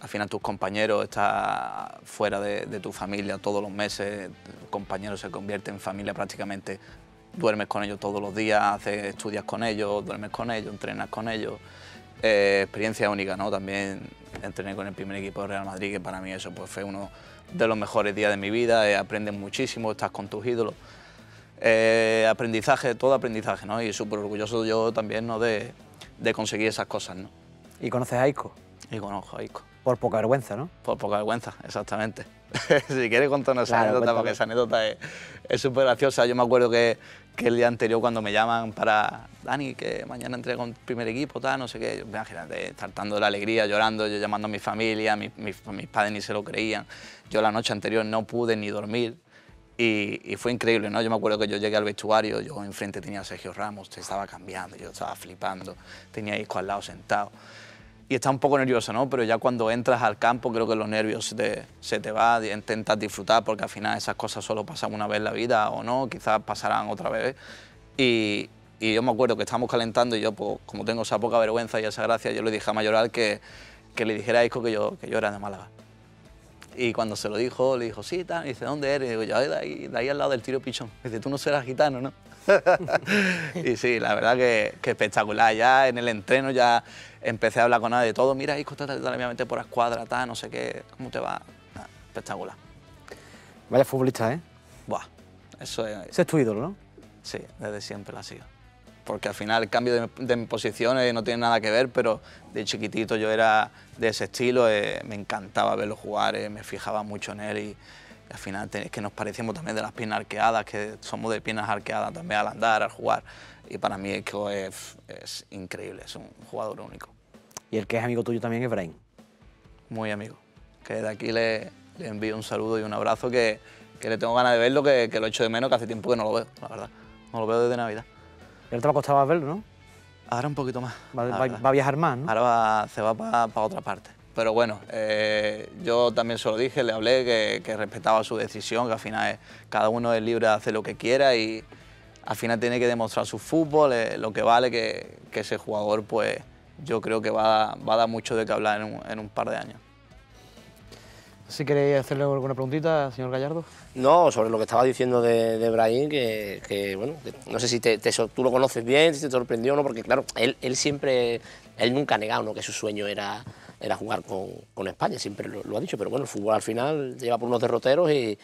al final tus compañeros estás fuera de, tu familia todos los meses, compañeros se convierten en familia prácticamente, duermes con ellos todos los días, estudias con ellos, duermes con ellos, entrenas con ellos. Eh, experiencia única, ¿no? También entrené con el primer equipo de Real Madrid, que para mí eso pues, fue uno de los mejores días de mi vida, eh, aprendes muchísimo, estás con tus ídolos. Eh, aprendizaje, todo aprendizaje, ¿no? Y súper orgulloso yo también, ¿no? De, conseguir esas cosas, ¿no? ¿Y conoces a Ico? Y conozco a Ico. Por poca vergüenza, ¿no? Por poca vergüenza, exactamente. si quieres contarnos esa anécdota, porque esa anécdota es, es súper graciosa. Yo me acuerdo que, que, el día anterior cuando me llaman para Dani, que mañana entrega un primer equipo, tal, no sé qué, yo, imagínate, estar de la alegría, llorando, yo llamando a mi familia, mi, mis padres ni se lo creían. Yo la noche anterior no pude ni dormir. Y, fue increíble, ¿no? Yo me acuerdo que yo llegué al vestuario, yo enfrente tenía a Sergio Ramos, se estaba cambiando, yo estaba flipando, tenía a al lado sentado y está un poco nervioso, ¿no? Pero ya cuando entras al campo creo que los nervios se te, se te van, intentas disfrutar porque al final esas cosas solo pasan una vez en la vida o no, quizás pasarán otra vez. Y, y yo me acuerdo que estábamos calentando y yo, pues, como tengo esa poca vergüenza y esa gracia, yo le dije a Mayoral que, que le dijera a Isco que yo, que yo era de Málaga. Y cuando se lo dijo, le dijo, sí, dice, ¿dónde eres? Y digo, yo de ahí, de ahí al lado del tiro pichón. dice, tú no serás gitano, ¿no? y sí, la verdad que, que espectacular. Ya en el entreno ya empecé a hablar con nadie de todo, mira, Isco está totalmente por escuadra, tal, no sé qué, cómo te va, espectacular. Vaya futbolista, ¿eh? Buah, eso es... Ese es tu ídolo, ¿no? Sí, desde siempre lo ha sido. Porque al final el cambio de, posiciones eh, no tiene nada que ver, pero de chiquitito yo era de ese estilo, eh, me encantaba verlo jugar, eh, me fijaba mucho en él y, al final es que nos parecíamos también de las piernas arqueadas, que somos de piernas arqueadas también al andar, al jugar y para mí es, que es, increíble, es un jugador único. ¿Y el que es amigo tuyo también, es Brain Muy amigo, que de aquí le, envío un saludo y un abrazo, que, que le tengo ganas de verlo, que, que, lo echo de menos, que hace tiempo que no lo veo, la verdad. No lo veo desde Navidad. Y ahora te va a costar más verlo, ¿no? Ahora un poquito más. Va, a viajar más, ¿no? Ahora se va para otra parte. Pero bueno, eh, yo también se lo dije, le hablé que, respetaba su decisión, que al final es, cada uno es libre de hacer lo que quiera y, al final tiene que demostrar su fútbol, eh, lo que vale que, ese jugador pues yo creo que va, a dar mucho de qué hablar en un, par de años. Si queréis hacerle alguna preguntita, señor Gallardo. No, sobre lo que estaba diciendo de, de que, bueno, no sé si tú lo conoces bien, si te sorprendió o no, porque claro, él, siempre, él nunca ha negado que su sueño era, jugar con, España, siempre lo, lo, ha dicho, pero bueno, el fútbol al final lleva por unos derroteros y,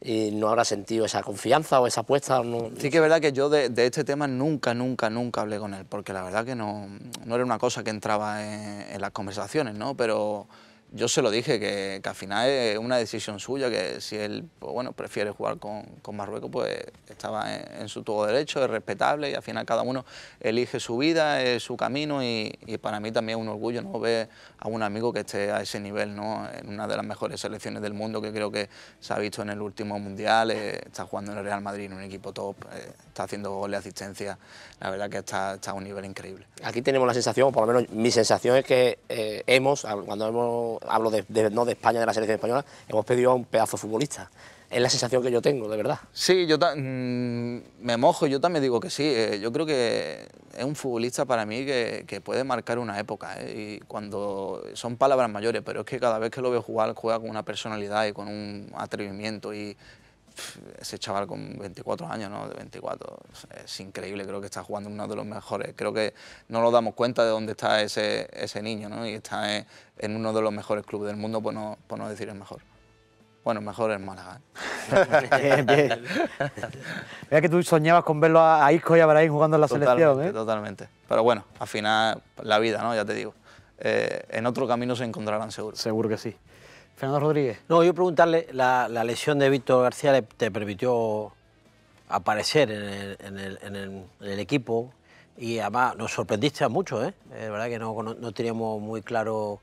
y no habrá sentido esa confianza o esa apuesta. Sí que es verdad que yo de, este tema nunca, nunca, nunca hablé con él, porque la verdad que no, no era una cosa que entraba en, en las conversaciones, ¿no? Pero yo se lo dije, que, al final es una decisión suya, que si él pues bueno, prefiere jugar con, Marruecos, pues estaba en, su todo derecho, es respetable y al final cada uno elige su vida, su camino y, para mí también es un orgullo ¿no? ver a un amigo que esté a ese nivel, ¿no? en una de las mejores selecciones del mundo que creo que se ha visto en el último Mundial, eh, está jugando en el Real Madrid, en un equipo top, eh, está haciendo goles, asistencia, la verdad que está, está, a un nivel increíble. Aquí tenemos la sensación, o por lo menos mi sensación es que eh, hemos, cuando hemos hablo de, no de España, de la selección española, hemos pedido a un pedazo futbolista. Es la sensación que yo tengo, de verdad. Sí, yo mm, me mojo, yo también digo que sí. Eh, yo creo que es un futbolista para mí que, puede marcar una época. Eh, y cuando son palabras mayores, pero es que cada vez que lo veo jugar, juega con una personalidad y con un atrevimiento y, ese chaval con 24 años, ¿no? De 24, es increíble, creo que está jugando uno de los mejores. Creo que no nos damos cuenta de dónde está ese, niño, ¿no? Y está en, uno de los mejores clubes del mundo, por no, decir el mejor. Bueno, mejor en Málaga. ¿eh? bien, Mira que tú soñabas con verlo a Isco y a jugando en la selección, ¿eh? Totalmente. Pero bueno, al final, la vida, ¿no? Ya te digo. Eh, en otro camino se encontrarán seguro. Seguro que sí. Fernando Rodríguez. No, yo preguntarle, la, la lesión de Víctor García le, te permitió aparecer en el, equipo y además nos sorprendiste a muchos, ¿eh? Es verdad que no, teníamos muy claro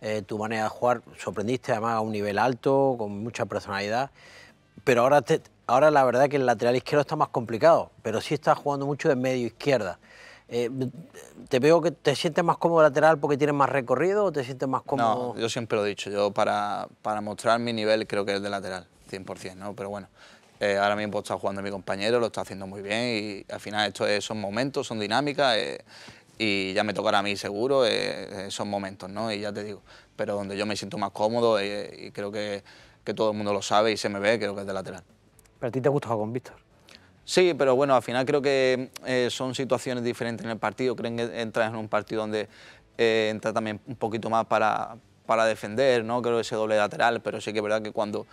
eh, tu manera de jugar, sorprendiste además a un nivel alto, con mucha personalidad, pero ahora, ahora la verdad que el lateral izquierdo está más complicado, pero sí estás jugando mucho de medio izquierda. Eh, ¿Te veo que te sientes más cómodo lateral porque tienes más recorrido o te sientes más cómodo...? No, yo siempre lo he dicho, yo para, para mostrar mi nivel creo que es de lateral, 100%, ¿no? Pero bueno, eh, ahora mismo está jugando mi compañero, lo está haciendo muy bien y al final esto son momentos, son dinámicas eh, y ya me tocará a mí seguro, son momentos, ¿no? Y ya te digo, pero donde yo me siento más cómodo y creo que, que todo el mundo lo sabe y se me ve, creo que es de lateral. ¿Pero a ti te gusta jugar con Víctor? Sí, pero bueno, al final creo que eh, son situaciones diferentes en el partido. Creen que entra en un partido donde eh, entra también un poquito más para, para defender, ¿no? Creo ese doble lateral, pero sí que es verdad que cuando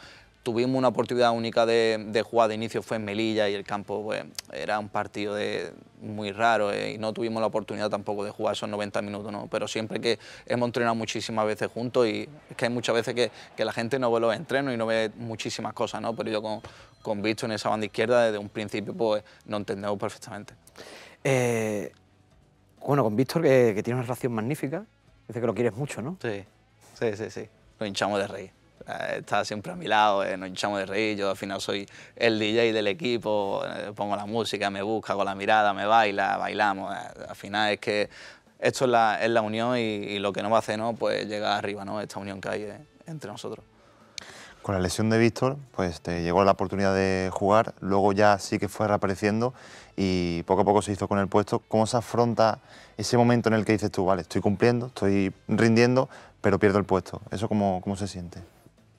tuvimos una oportunidad única de, jugar de inicio fue en Melilla y el campo pues, era un partido de, muy raro eh, y no tuvimos la oportunidad tampoco de jugar esos 90 minutos, ¿no? pero siempre que hemos entrenado muchísimas veces juntos y es que hay muchas veces que, la gente no ve los entrenos y no ve muchísimas cosas, ¿no? pero yo con, con Víctor en esa banda izquierda desde un principio pues no entendemos perfectamente. Eh, bueno, con Víctor, que, tiene una relación magnífica, dice que lo quieres mucho, ¿no? Sí, sí, sí, sí. Nos hinchamos de reír. Eh, está siempre a mi lado, eh, nos hinchamos de reír. Yo al final soy el DJ del equipo, pongo la música, me busca con la mirada, me baila, bailamos. al final es que esto es la, unión y, lo que no va a ¿no? Pues llega arriba, ¿no? Esta unión que hay entre nosotros. Con la lesión de Víctor, pues te llegó la oportunidad de jugar, luego ya sí que fue reapareciendo y poco a poco se hizo con el puesto. ¿Cómo se afronta ese momento en el que dices tú, vale, estoy cumpliendo, estoy rindiendo, pero pierdo el puesto? ¿Eso cómo, cómo se siente?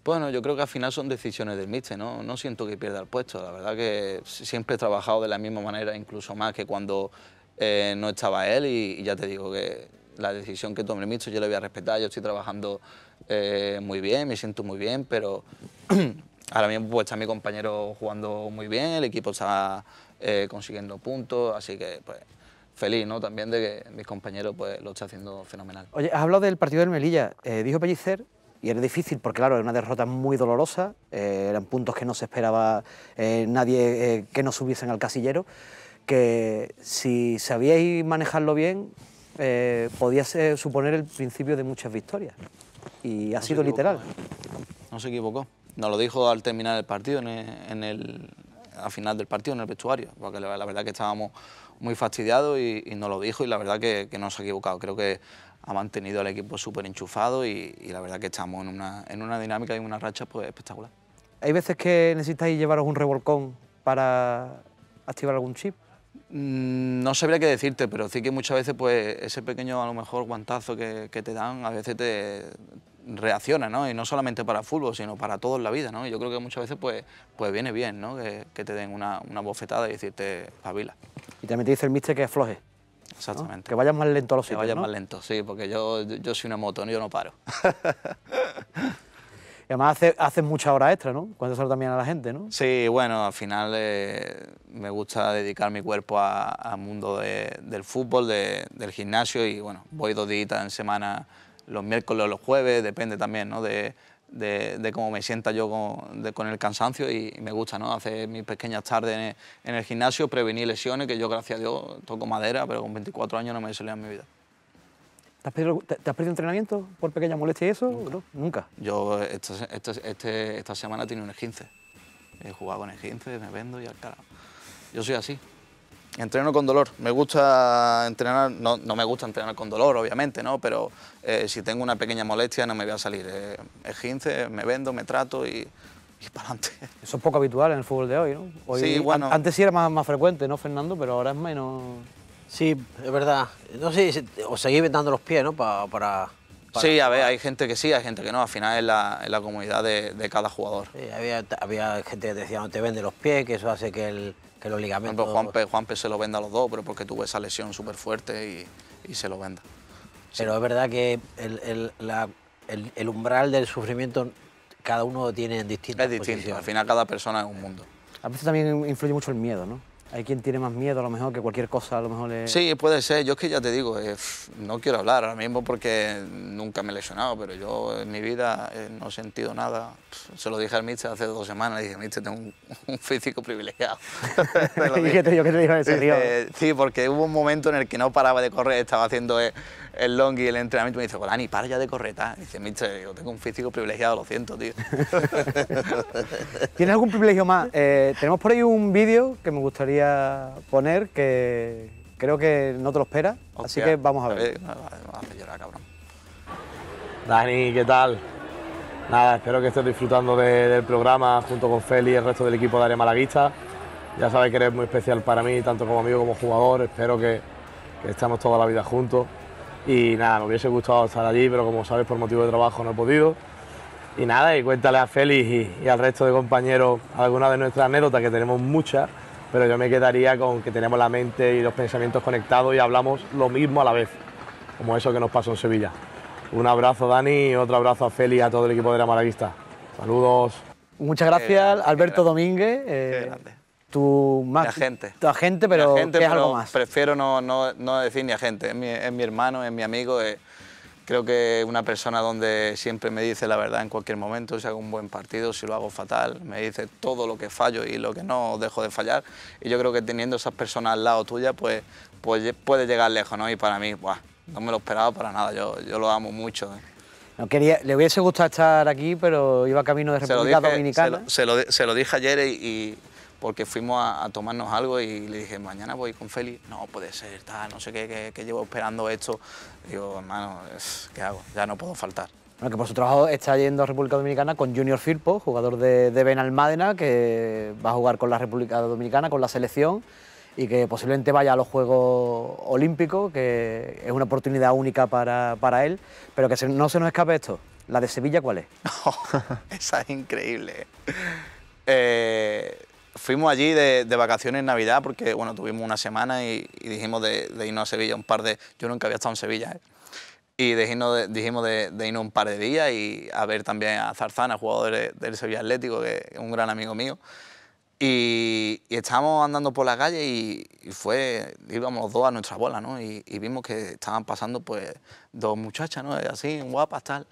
Bueno, yo creo que al final son decisiones del míster, ¿no? No siento que pierda el puesto, la verdad que siempre he trabajado de la misma manera, incluso más que cuando eh, no estaba él y, ya te digo que la decisión que tome el míster yo la voy a respetar, yo estoy trabajando eh, muy bien, me siento muy bien, pero ahora mismo pues, está mi compañero jugando muy bien, el equipo está eh, consiguiendo puntos, así que pues feliz también de que mis compañeros pues, lo está haciendo fenomenal. Oye, has hablado del partido del Melilla, eh, dijo Pellicer, y era difícil porque claro, era una derrota muy dolorosa, eran puntos que no se esperaba nadie que no subiesen al casillero, que si sabíais manejarlo bien, podía suponer el principio de muchas victorias y ha sido literal. No se equivocó. Nos lo dijo al terminar el partido, en al final del partido, en el vestuario, porque la, verdad que estábamos muy fastidiados y, nos lo dijo y la verdad que, no se ha equivocado. Creo que ha mantenido al equipo súper enchufado y, la verdad que estamos en una, dinámica y una racha pues, espectacular. ¿Hay veces que necesitáis llevaros un revolcón para activar algún chip? Mm, no sabría qué decirte, pero sí que muchas veces pues, ese pequeño, a lo mejor, guantazo que, te dan, a veces te reacciona, ¿no? Y no solamente para el fútbol, sino para todo en la vida, ¿no? Y yo creo que muchas veces pues, pues viene bien, ¿no? Que, te den una, bofetada y decirte, pavila. Y también te dice el mister que floje Exactamente. Que vayas más lento a los Que vayas más lento, sí, porque yo, yo soy una moto, yo no paro. Y además haces hace muchas horas extra, ¿no? Cuéntaselo también a la gente, ¿no? Sí, bueno, al final eh, me gusta dedicar mi cuerpo al mundo del fútbol, del gimnasio y bueno, voy dos días en semana, los miércoles o los jueves, depende también, ¿no? De, cómo me sienta yo con, el cansancio y, me gusta ¿no? hacer mis pequeñas tardes en el, gimnasio, prevenir lesiones, que yo gracias a Dios toco madera, pero con 24 años no me solido en mi vida. ¿Te has, perdido, entrenamiento por pequeña molestia y eso? Nunca. Yo esta, esta, este, esta semana tiene un esquince. He jugado con esquince, me vendo y al carajo. Yo soy así. Entreno con dolor. Me gusta entrenar, no, me gusta entrenar con dolor, obviamente, ¿no? Pero eh, si tengo una pequeña molestia no me voy a salir. Eh, 15, me vendo, me trato y, y para adelante. Eso es poco habitual en el fútbol de hoy, ¿no? Antes sí era más, más frecuente, ¿no, Fernando? Pero ahora es menos... Sí, es verdad. No sé, os seguís vendando los pies, ¿no? Para, para, Sí, a ver, hay gente que sí, hay gente que no. Al final es la, comunidad de, cada jugador. Sí, había, gente que decía, no te vende los pies, que eso hace que, los ligamentos... Por Juanpe, se lo venda a los dos, pero porque tuvo esa lesión súper fuerte y, se lo venda. Pero es verdad que el, la, el, umbral del sufrimiento cada uno tiene en distintas Es distinto, al final cada persona es un mundo. A veces también influye mucho el miedo, ¿no? hay quien tiene más miedo a lo mejor que cualquier cosa, a lo mejor Sí, puede ser, yo es que ya te digo, eh, no quiero hablar ahora mismo porque nunca me he lesionado, pero yo en mi vida eh, no he sentido nada. Se lo dije al mister hace dos semanas, dije, mister, tengo un, físico privilegiado. qué te, yo qué te digo ese Sí, porque hubo un momento en el que no paraba de correr, estaba haciendo el, long y el entrenamiento, y me dice, Dani, para ya de correr, Dice, mister, yo tengo un físico privilegiado, lo siento, tío. ¿Tienes algún privilegio más? Eh, tenemos por ahí un vídeo que me gustaría poner que creo que no te lo espera, así que vamos a ver. Eh, Dani, ¿qué tal? Nada, espero que estés disfrutando del programa junto con Feli y el resto del equipo de Área Malaguista. Ya sabes que eres muy especial para mí, tanto como amigo como jugador. Espero que, estamos estemos toda la vida juntos. Y nada, me hubiese gustado estar allí, pero como sabes, por motivo de trabajo no he podido. Y nada, y cuéntale a Félix y, al resto de compañeros ...alguna de nuestras anécdotas, que tenemos muchas, pero yo me quedaría con que tenemos la mente y los pensamientos conectados y hablamos lo mismo a la vez, como eso que nos pasó en Sevilla. Un abrazo Dani, y otro abrazo a Feli y a todo el equipo de la Maravista. Saludos. Muchas gracias, Alberto Domínguez. Eh, tu más gente. Tu agente, pero, agente, es algo más. Prefiero no, decir ni agente, es mi, es mi hermano, es mi amigo. Creo que una persona donde siempre me dice la verdad en cualquier momento, si hago un buen partido, si lo hago fatal, me dice todo lo que fallo y lo que no dejo de fallar. Y yo creo que teniendo esas personas al lado tuya, pues, pues puede llegar lejos, ¿no? Y para mí, no me lo esperaba para nada, yo, yo lo amo mucho. ¿eh? No quería, le hubiese gustado estar aquí, pero iba camino de República se Se lo, dije ayer y porque fuimos a, tomarnos algo y le dije, mañana voy con Feli, no puede ser, no sé qué, llevo esperando esto. Digo, hermano, ¿qué hago? Ya no puedo faltar. Bueno, que por su trabajo está yendo a República Dominicana con Junior Firpo, jugador de, de Benalmádena, que va a jugar con la República Dominicana, con la selección, y que posiblemente vaya a los Juegos Olímpicos, que es una oportunidad única para, él, pero que no se nos escape esto. ¿La de Sevilla cuál es? esa es increíble. Eh, fuimos allí de, de, vacaciones en Navidad porque, bueno, tuvimos una semana y, dijimos de, irnos a Sevilla un par de... Yo nunca había estado en Sevilla, ¿eh? Y dijimos, de, dijimos de, irnos un par de días y a ver también a Zarzana, jugador del Sevilla Atlético, que es un gran amigo mío. Y, estábamos andando por la calle y, fue, íbamos los dos a nuestra bola, ¿no? Y, vimos que estaban pasando, pues, dos muchachas, ¿no? Así, guapas, tal.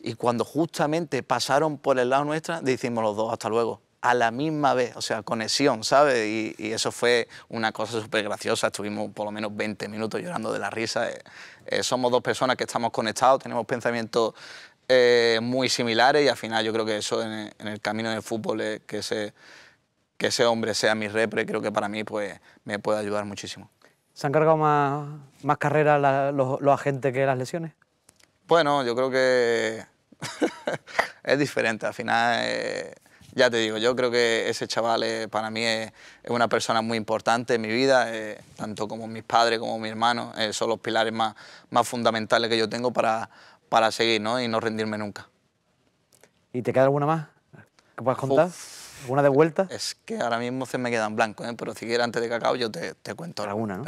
Y cuando justamente pasaron por el lado nuestra, decimos los dos, hasta luego a la misma vez, o sea, conexión, ¿sabes? Y, eso fue una cosa súper graciosa, estuvimos por lo menos 20 minutos llorando de la risa. Eh, eh, somos dos personas que estamos conectados, tenemos pensamientos eh, muy similares y al final yo creo que eso en el, camino del fútbol, que, ese, que ese hombre sea mi repre, creo que para mí pues, me puede ayudar muchísimo. ¿Se han cargado más, más carreras los, los agentes que las lesiones? Bueno, yo creo que es diferente, al final ya te digo, yo creo que ese chaval para mí es, una persona muy importante en mi vida, eh, tanto como mis padres como mis hermanos, eh, son los pilares más, más fundamentales que yo tengo para, para seguir ¿no? y no rendirme nunca. ¿Y te queda alguna más que puedas contar? una ¿Alguna de vuelta? Es que ahora mismo se me quedan blancos, ¿eh? pero si quieres antes de cacao yo te, te cuento alguna. ¿no?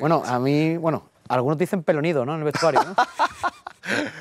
bueno, a mí, bueno, algunos dicen pelonido, ¿no? En el vestuario, ¿no?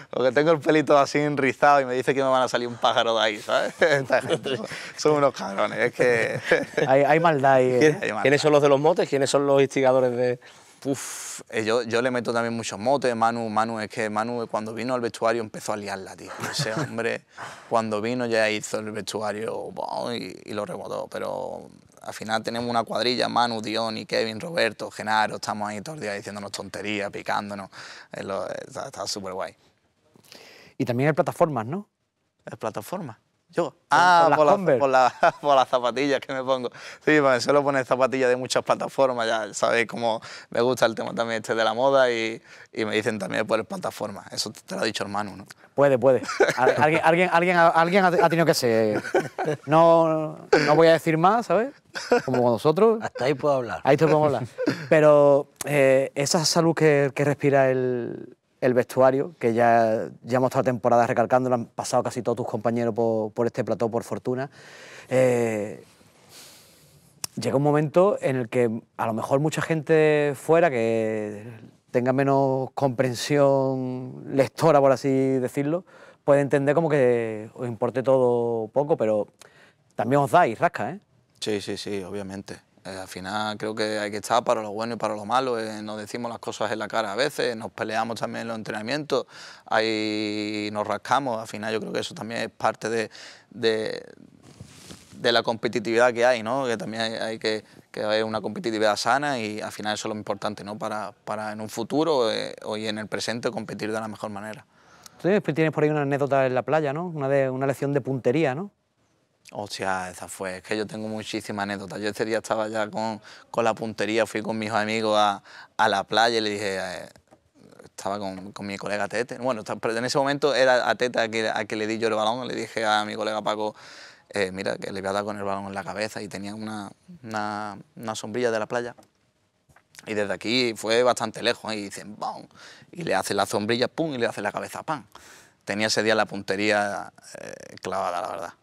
Porque tengo el pelito así enrizado y me dice que me van a salir un pájaro de ahí, ¿sabes? son, unos cabrones, es que... hay, maldad ahí. ¿eh? ¿Quiénes, son los de los motes? ¿Quiénes son los instigadores de...? Uf, eh, yo, le meto también muchos motes, Manu, Manu, es que Manu cuando vino al vestuario empezó a liarla, tío. Ese hombre cuando vino ya hizo el vestuario y lo rebotó, pero al final tenemos una cuadrilla, Manu, Dion Kevin, Roberto, Genaro, estamos ahí todos los días diciéndonos tonterías, picándonos. Eh, está súper guay. Y también hay plataformas, ¿no? Hay plataformas. Yo. Ah, por, las, zapatillas que me pongo. Sí, me suelo poner zapatillas de muchas plataformas, ya sabéis cómo me gusta el tema también este de la moda y, me dicen también por plataformas. Eso te lo ha dicho hermano, ¿no? Puede, puede. alguien, alguien, alguien, ha tenido que ser. No, no voy a decir más, ¿sabes? Como nosotros. Hasta ahí puedo hablar. Ahí te puedo hablar. Pero eh, esa salud que respira el, el vestuario, que ya, ya hemos estado temporada recalcando, han pasado casi todos tus compañeros por, este plató, por fortuna. Eh, llega un momento en el que a lo mejor mucha gente fuera que tenga menos comprensión lectora, por así decirlo, puede entender como que os importe todo poco, pero también os dais rasca, ¿eh? Sí, sí, sí, obviamente. Eh, al final creo que hay que estar para lo bueno y para lo malo, eh, nos decimos las cosas en la cara a veces, nos peleamos también en los entrenamientos, ahí nos rascamos, al final yo creo que eso también es parte de, la competitividad que hay, ¿no? que también hay, que, que haber una competitividad sana y al final eso es lo importante ¿no? para, en un futuro eh, o en el presente competir de la mejor manera. tienes por ahí una anécdota en la playa, ¿no? Una, de, una lección de puntería, ¿no? Hostia, esa fue. Es que yo tengo muchísimas anécdotas. Yo ese día estaba ya con, la puntería, fui con mis amigos a, la playa y le dije. Eh, estaba con, mi colega Tete. Bueno, pero en ese momento era a Tete a que le di yo el balón. Le dije a mi colega Paco, eh, mira, que le voy a con el balón en la cabeza. Y tenía una, sombrilla de la playa. Y desde aquí fue bastante lejos. ¿eh? Y dicen, Y le hace la sombrilla, ¡pum! Y le hace la cabeza, pan. Tenía ese día la puntería clavada, la verdad.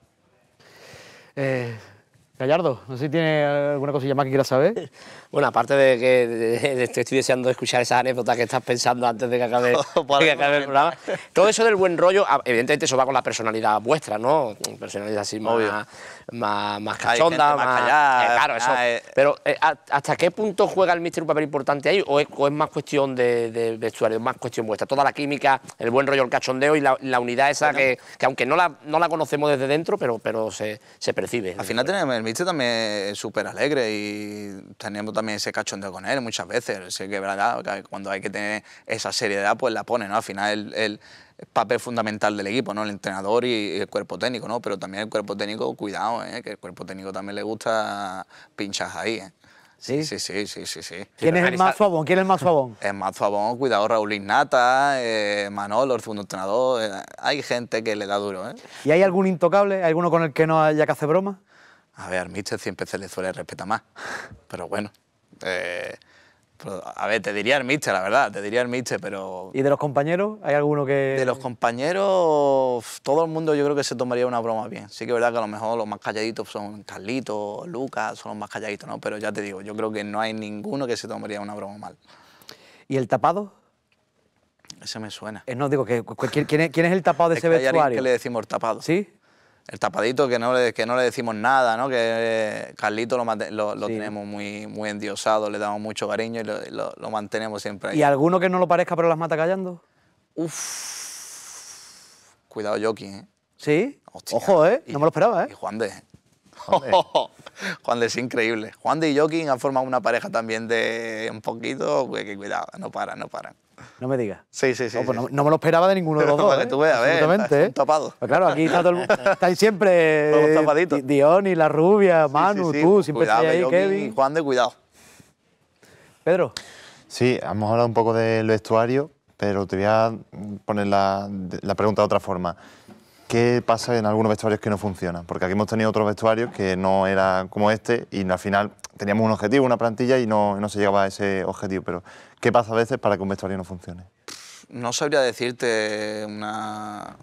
えー Gallardo, no sé si tiene alguna cosilla más que quiera saber. Bueno, aparte de que estoy deseando escuchar esas anécdotas que estás pensando antes de que acabe, el programa, todo eso del buen rollo, ah, evidentemente eso va con la personalidad vuestra, ¿no? Personalidad así más, cachonda, más, eh, Claro, ah, eso. Eh. Pero eh, ¿hasta qué punto juega el misterio un papel importante ahí? ¿O es, más cuestión de, de, vestuario, es más cuestión vuestra? Toda la química, el buen rollo, el cachondeo y la, la unidad esa que, aunque no la, no la conocemos desde dentro, pero, pero se, se percibe. Al final tenemos viste también súper alegre y teniendo también ese cachondeo con él muchas veces. Sé que verdad, cuando hay que tener esa seriedad, pues la pone, ¿no? Al final el, el papel fundamental del equipo, ¿no? El entrenador y, el cuerpo técnico, ¿no? Pero también el cuerpo técnico, cuidado, ¿eh? Que el cuerpo técnico también le gusta pinchas ahí, ¿eh? ¿Sí? Sí, sí, sí, sí, sí. ¿Quién es el más suavón? ¿Quién es el más suavón? El más suavón, cuidado, Raúl Ignata, eh, Manolo, el segundo entrenador. Eh, hay gente que le da duro, ¿eh? ¿Y hay algún intocable? ¿Alguno con el que no haya que hacer broma? A ver, Michel siempre se le suele respetar más, pero bueno. Eh, a ver, te diría el la verdad, te diría al pero... ¿Y de los compañeros? ¿Hay alguno que...? De los compañeros, todo el mundo yo creo que se tomaría una broma bien. Sí que es verdad que a lo mejor los más calladitos son Carlitos, Lucas, son los más calladitos, ¿no? Pero ya te digo, yo creo que no hay ninguno que se tomaría una broma mal. ¿Y el tapado? Ese me suena. Eh, no, digo, que, ¿quién, es, es el tapado de ese que vestuario? que le decimos tapado. ¿Sí? el tapadito que no le, que no le decimos nada, ¿no? que eh, Carlito lo, tenemos muy, muy endiosado, le damos mucho cariño y lo, mantenemos siempre ahí. ¿Y alguno que no lo parezca pero las mata callando? Uff. cuidado Joaquín, ¿eh? ¿Sí? Ojo, ¿eh? no me lo esperaba, ¿eh? Y Juan de... Juan de, es increíble. Juan de y Joaquín han formado una pareja también de un poquito, que cuidado, no paran, no paran. No me digas. Sí, sí, pues sí, no, me lo esperaba de ninguno de los dos. Vale, ¿eh? ¿eh? Pues claro, aquí está todo el, mundo... ...estáis siempre Todos Dion y la rubia, Manu, tú, siempre ahí, Kevin. Juan de cuidado. Pedro. Sí, hemos hablado un poco del vestuario, pero te voy a poner la, pregunta de otra forma. ¿Qué pasa en algunos vestuarios que no funcionan? Porque aquí hemos tenido otros vestuarios que no eran como este y al final teníamos un objetivo, una plantilla y no, se llegaba a ese objetivo. Pero, ¿qué pasa a veces para que un vestuario no funcione? No sabría decirte una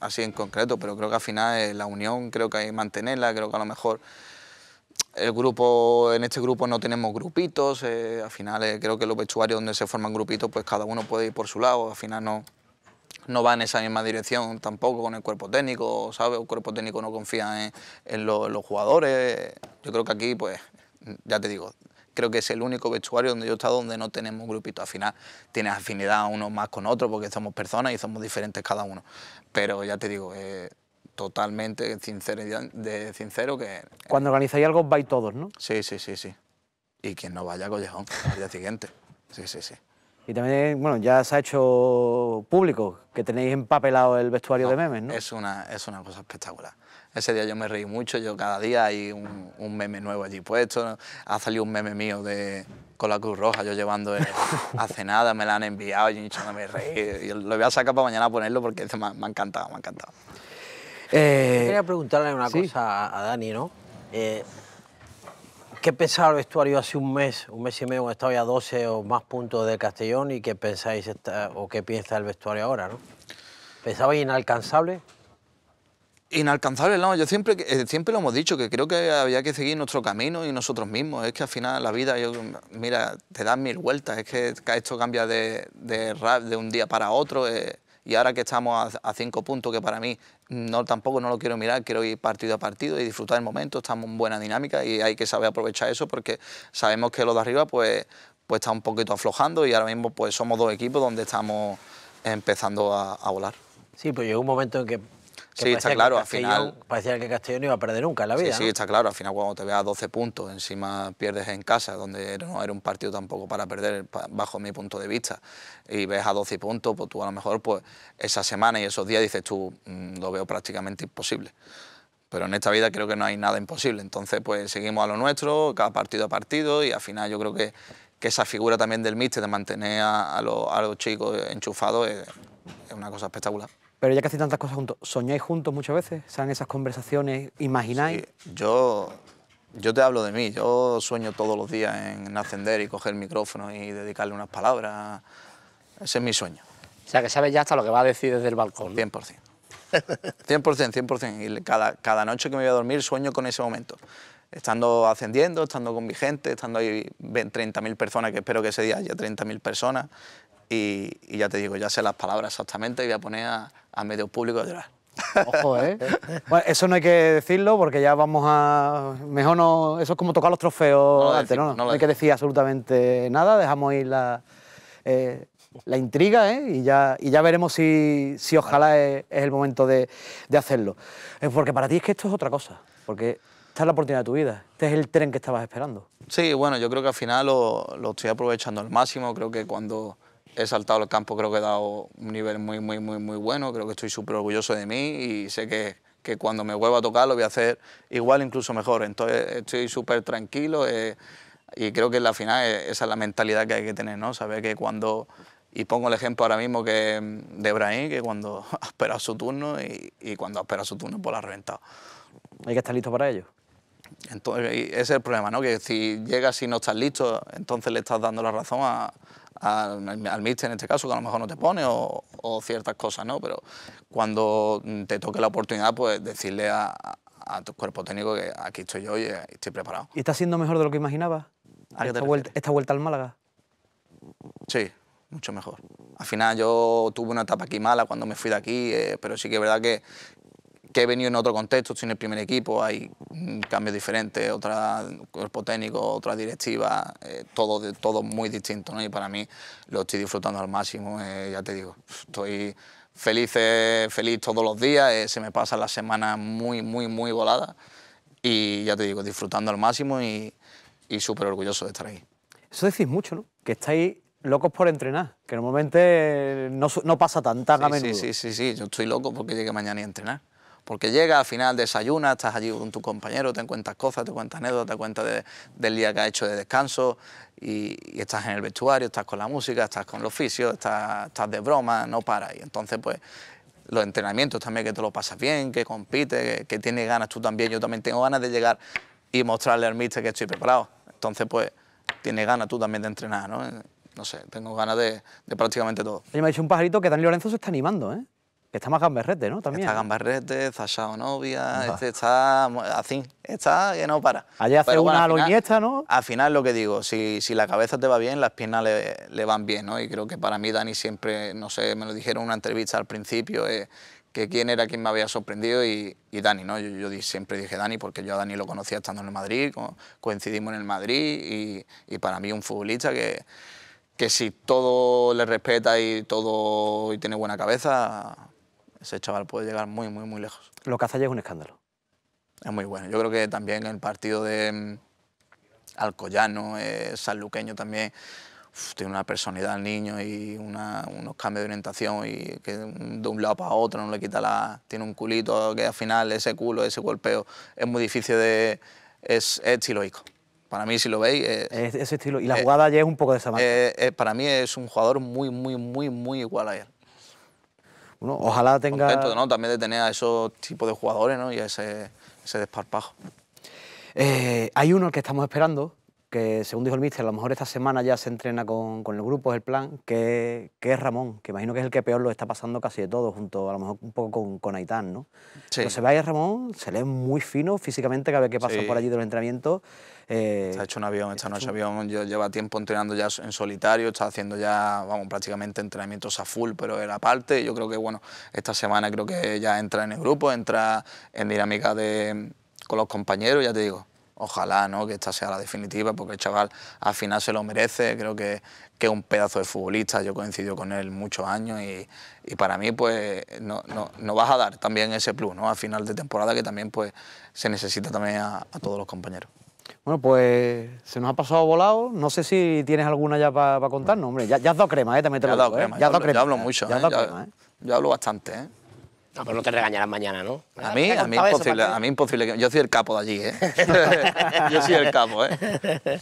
así en concreto, pero creo que al final la unión creo que hay que mantenerla, creo que a lo mejor el grupo, en este grupo no tenemos grupitos, eh, al final eh, creo que los vestuarios donde se forman grupitos, pues cada uno puede ir por su lado, al final no, no va en esa misma dirección tampoco con el cuerpo técnico, ¿sabes? El cuerpo técnico no confía en, los jugadores, yo creo que aquí pues ya te digo, creo que es el único vestuario donde yo he estado donde no tenemos grupito. Al final tienes afinidad uno más con otro porque somos personas y somos diferentes cada uno. Pero ya te digo, eh, totalmente sincero de sincero que... Eh. Cuando organizáis algo vais todos, ¿no? Sí, sí, sí, sí. Y quien no vaya, collejón, al día siguiente. Sí, sí, sí. Y también, bueno, ya se ha hecho público que tenéis empapelado el vestuario de memes, ¿no? Es una, es una cosa espectacular. Ese día yo me reí mucho, yo cada día hay un, meme nuevo allí puesto. Ha salido un meme mío de con la Cruz Roja, yo llevando hace nada, me la han enviado y yo no me reí. lo voy a sacar para mañana ponerlo porque me, ha encantado, me ha encantado. Eh, quería preguntarle una cosa a Dani, ¿no? Eh, ¿Qué pensaba el vestuario hace un mes, un mes y medio, cuando estaba ya 12 o más puntos del Castellón y qué pensáis o qué piensa el vestuario ahora, ¿no? ¿Pensabais inalcanzable? inalcanzable, no, yo siempre, eh, siempre lo hemos dicho, que creo que había que seguir nuestro camino y nosotros mismos, es que al final la vida, mira, te das mil vueltas, es que esto cambia de, rap de un día para otro, eh, y ahora que estamos a, cinco puntos, que para mí no, tampoco no lo quiero mirar, quiero ir partido a partido y disfrutar el momento, estamos en buena dinámica y hay que saber aprovechar eso porque sabemos que lo de arriba pues, pues está un poquito aflojando y ahora mismo pues somos dos equipos donde estamos empezando a, a volar. Sí, pues llegó un momento en que sí, está claro, al final... Parecía que Castellón no iba a perder nunca en la vida. Sí, sí, está claro, al final cuando te veas 12 puntos, encima pierdes en casa, donde no era un partido tampoco para perder, bajo mi punto de vista, y ves a 12 puntos, pues tú a lo mejor pues esa semana y esos días dices tú, mm, lo veo prácticamente imposible. Pero en esta vida creo que no hay nada imposible, entonces pues seguimos a lo nuestro, cada partido a partido, y al final yo creo que, esa figura también del míster, de mantener a, los, chicos enchufados, es una cosa espectacular. Pero ya que hacéis tantas cosas juntos, ¿soñáis juntos muchas veces? ¿Salen esas conversaciones? ¿Imagináis? yo, yo te hablo de mí. Yo sueño todos los días en ascender y coger el micrófono y dedicarle unas palabras. Ese es mi sueño. O sea, que sabes ya hasta lo que va a decir desde el balcón. 100%. 100%, 100%. Y cada, cada noche que me voy a dormir sueño con ese momento. Estando ascendiendo, estando con mi gente, estando ahí 30.000 personas, que espero que ese día haya 30.000 personas, y, ya te digo, ya sé las palabras exactamente y voy a poner a, medios medio público a Ojo, ¿eh? bueno, eso no hay que decirlo porque ya vamos a... Mejor no... Eso es como tocar los trofeos no ¿no? hay que decir absolutamente nada, dejamos ir eh, la, intriga ¿eh? y, ya, ya veremos si, ojalá es, el momento de, de hacerlo. Eh, porque para ti es que esto es otra cosa, porque esta es la oportunidad de tu vida, este es el tren que estabas esperando. Sí, bueno, yo creo que al final lo, lo estoy aprovechando al máximo, creo que cuando he saltado el campo, creo que he dado un nivel muy, muy, muy, muy bueno, creo que estoy súper orgulloso de mí y sé que, cuando me vuelva a tocar lo voy a hacer igual, incluso mejor. Entonces estoy súper tranquilo eh, y creo que en la final eh, esa es la mentalidad que hay que tener, ¿no? Saber que cuando, y pongo el ejemplo ahora mismo que mm, de Brahim, que cuando ha esperado su turno y, cuando ha esperado su turno pues la ha reventado. Hay que estar listo para ello. Entonces, ese es el problema, ¿no? Que si llegas y no estás listo, entonces le estás dando la razón a, al, en este caso, que a lo mejor no te pone o, ciertas cosas, ¿no? Pero cuando te toque la oportunidad, pues decirle a, tu cuerpo técnico que aquí estoy yo y estoy preparado. ¿Y está siendo mejor de lo que imaginabas? Esta vuelta, esta vuelta al Málaga. Sí, mucho mejor. Al final yo tuve una etapa aquí mala cuando me fui de aquí, eh, pero sí que es verdad que, que he venido en otro contexto, estoy en el primer equipo, hay cambios diferentes, otro cuerpo técnico, otra directiva, eh, todo, todo muy distinto, ¿no? Y para mí lo estoy disfrutando al máximo, eh, ya te digo, estoy feliz, feliz todos los días, eh, se me pasan las semanas muy, muy, muy voladas y ya te digo, disfrutando al máximo y, súper orgulloso de estar ahí. Eso decís mucho, ¿no? Que estáis locos por entrenar, que normalmente no, no pasa tanta. sí, a menudo. Sí, sí, sí, yo estoy loco porque llegue mañana y entrenar porque llega, al final desayuna, estás allí con tu compañero, te cuentas cosas, te cuentas anécdotas, te cuentas del día que has hecho de descanso y, estás en el vestuario, estás con la música, estás con los oficios, estás, de broma, no para. Y entonces, pues, los entrenamientos también, que te lo pasas bien, que compites, que, tienes ganas tú también. Yo también tengo ganas de llegar y mostrarle al mister que estoy preparado. Entonces, pues, tienes ganas tú también de entrenar, ¿no? No sé, tengo ganas de, prácticamente todo. Oye, me ha dicho un pajarito que Dani Lorenzo se está animando, ¿eh? Está más gamberrete, ¿no? También. Está gamberrete, está Novia, ah. este, está así, está que no para. Allá hace una a ¿no? Al final lo que digo, si, si la cabeza te va bien, las piernas le, van bien, ¿no? Y creo que para mí Dani siempre, no sé, me lo dijeron en una entrevista al principio, eh, que quién era quien me había sorprendido y, Dani, ¿no? Yo, siempre dije Dani porque yo a Dani lo conocía estando en el Madrid, coincidimos en el Madrid y, y para mí un futbolista que, que si todo le respeta y todo y tiene buena cabeza, ese chaval puede llegar muy, muy, muy lejos. Lo que hace allá es un escándalo. Es muy bueno. Yo creo que también el partido de mm, Alcoyano, eh, sanluqueño también, tiene una personalidad al niño y unos cambios de orientación y que de un lado para otro no le quita la... Tiene un culito que al final ese culo, ese golpeo, es muy difícil de... Es, es estiloico. Para mí, si lo veis... Eh, es, ese estilo. Y la eh, jugada es un poco de esa manera. Eh, para mí es un jugador muy, muy, muy, muy igual a él ojalá tenga... También de tener a esos tipos de jugadores y a ese, desparpajo. Eh, hay uno que estamos esperando, que según dijo el míster, a lo mejor esta semana ya se entrena con, con el grupo, es el plan, que, que, es Ramón, que imagino que es el que peor lo está pasando casi de todo, junto a lo mejor un poco con, con Aitán, ¿no? Sí. se ve ahí a Ramón, se lee muy fino físicamente cada vez que pasa por allí de los entrenamientos. Eh, se ha hecho un avión esta noche, un... avión lleva tiempo entrenando ya en solitario, está haciendo ya, vamos, prácticamente entrenamientos a full, pero era parte yo creo que, bueno, esta semana creo que ya entra en el grupo, entra en dinámica de, con los compañeros, ya te digo, ojalá ¿no? que esta sea la definitiva, porque el chaval al final se lo merece, creo que, es un pedazo de futbolista, yo coincido con él muchos años y, para mí pues no, vas a dar también ese plus ¿no? a final de temporada que también pues se necesita también a, todos los compañeros. Bueno, pues se nos ha pasado volado. No sé si tienes alguna ya para contarnos. Hombre, ya, has dado crema, ¿eh? También te ya ¿eh? Ya has dado crema. Yo hablo mucho, ya, eh, ya, ¿eh? yo hablo bastante, ¿eh? No, pero no te regañarás mañana, ¿no? A mí, a mí, imposible, a mí imposible. Yo soy el capo de allí, ¿eh? Yo soy el capo, ¿eh?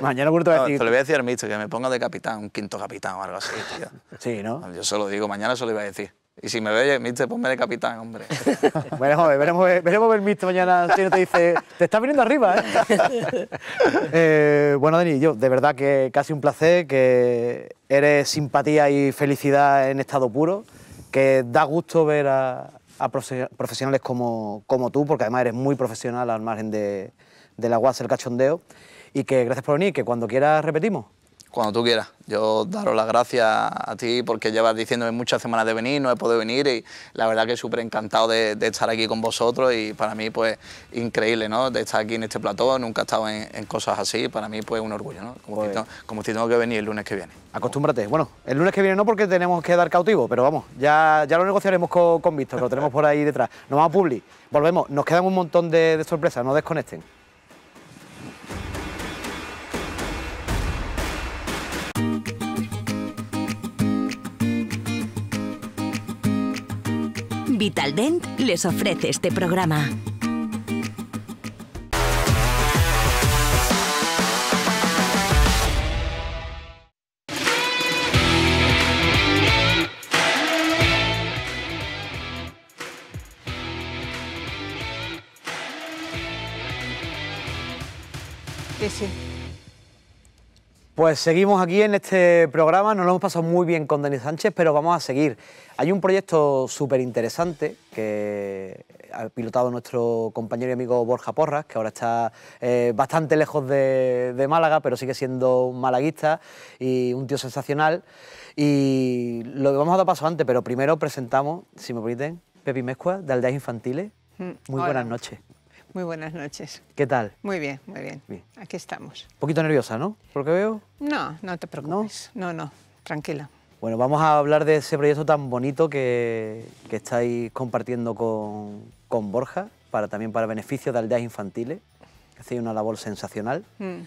mañana voy a decir... Se lo voy a decir al ministro, que me ponga de capitán, un quinto capitán o algo así, tío. Sí, ¿no? Yo se lo digo, mañana se lo iba a decir. Y si me ve, mister, ponme de capitán, hombre. veremos, veremos, veremos el mister mañana si no te dice, te estás viniendo arriba, ¿eh? eh bueno, Dani, yo, de verdad que casi un placer, que eres simpatía y felicidad en estado puro que da gusto ver a, profesionales como, como, tú, porque además eres muy profesional al margen de, de la guasa, el cachondeo, y que gracias por venir, que cuando quieras repetimos cuando tú quieras. Yo daros las gracias a ti porque llevas diciéndome muchas semanas de venir, no he podido venir y la verdad que súper encantado de, estar aquí con vosotros y para mí pues increíble, ¿no? De estar aquí en este plató, nunca he estado en, cosas así, para mí pues un orgullo, ¿no? Como, si, pues tengo que venir el lunes que viene. Acostúmbrate, bueno, el lunes que viene no porque tenemos que dar cautivo, pero vamos, ya, ya lo negociaremos con, Víctor, lo tenemos por ahí detrás. Nos vamos a Publi, volvemos, nos quedan un montón de, de sorpresas, no desconecten. Vitaldent les ofrece este programa. Pues seguimos aquí en este programa, nos lo hemos pasado muy bien con Denis Sánchez, pero vamos a seguir. Hay un proyecto súper interesante que ha pilotado nuestro compañero y amigo Borja Porras, que ahora está eh, bastante lejos de, Málaga, pero sigue siendo un malaguista y un tío sensacional. Y lo vamos a dar paso antes, pero primero presentamos, si me permiten, Pepi Mezcua, de Aldeas Infantiles. Mm, muy buenas noches. Muy buenas noches. ¿Qué tal? Muy bien, muy bien. Aquí estamos. Un poquito nerviosa, ¿no? ¿Por lo que veo? No, no te preocupes. ¿No? no, tranquila. Bueno, vamos a hablar de ese proyecto tan bonito que, estáis compartiendo con, Borja, para, también para beneficio de aldeas infantiles. Hacéis una labor sensacional. Mm.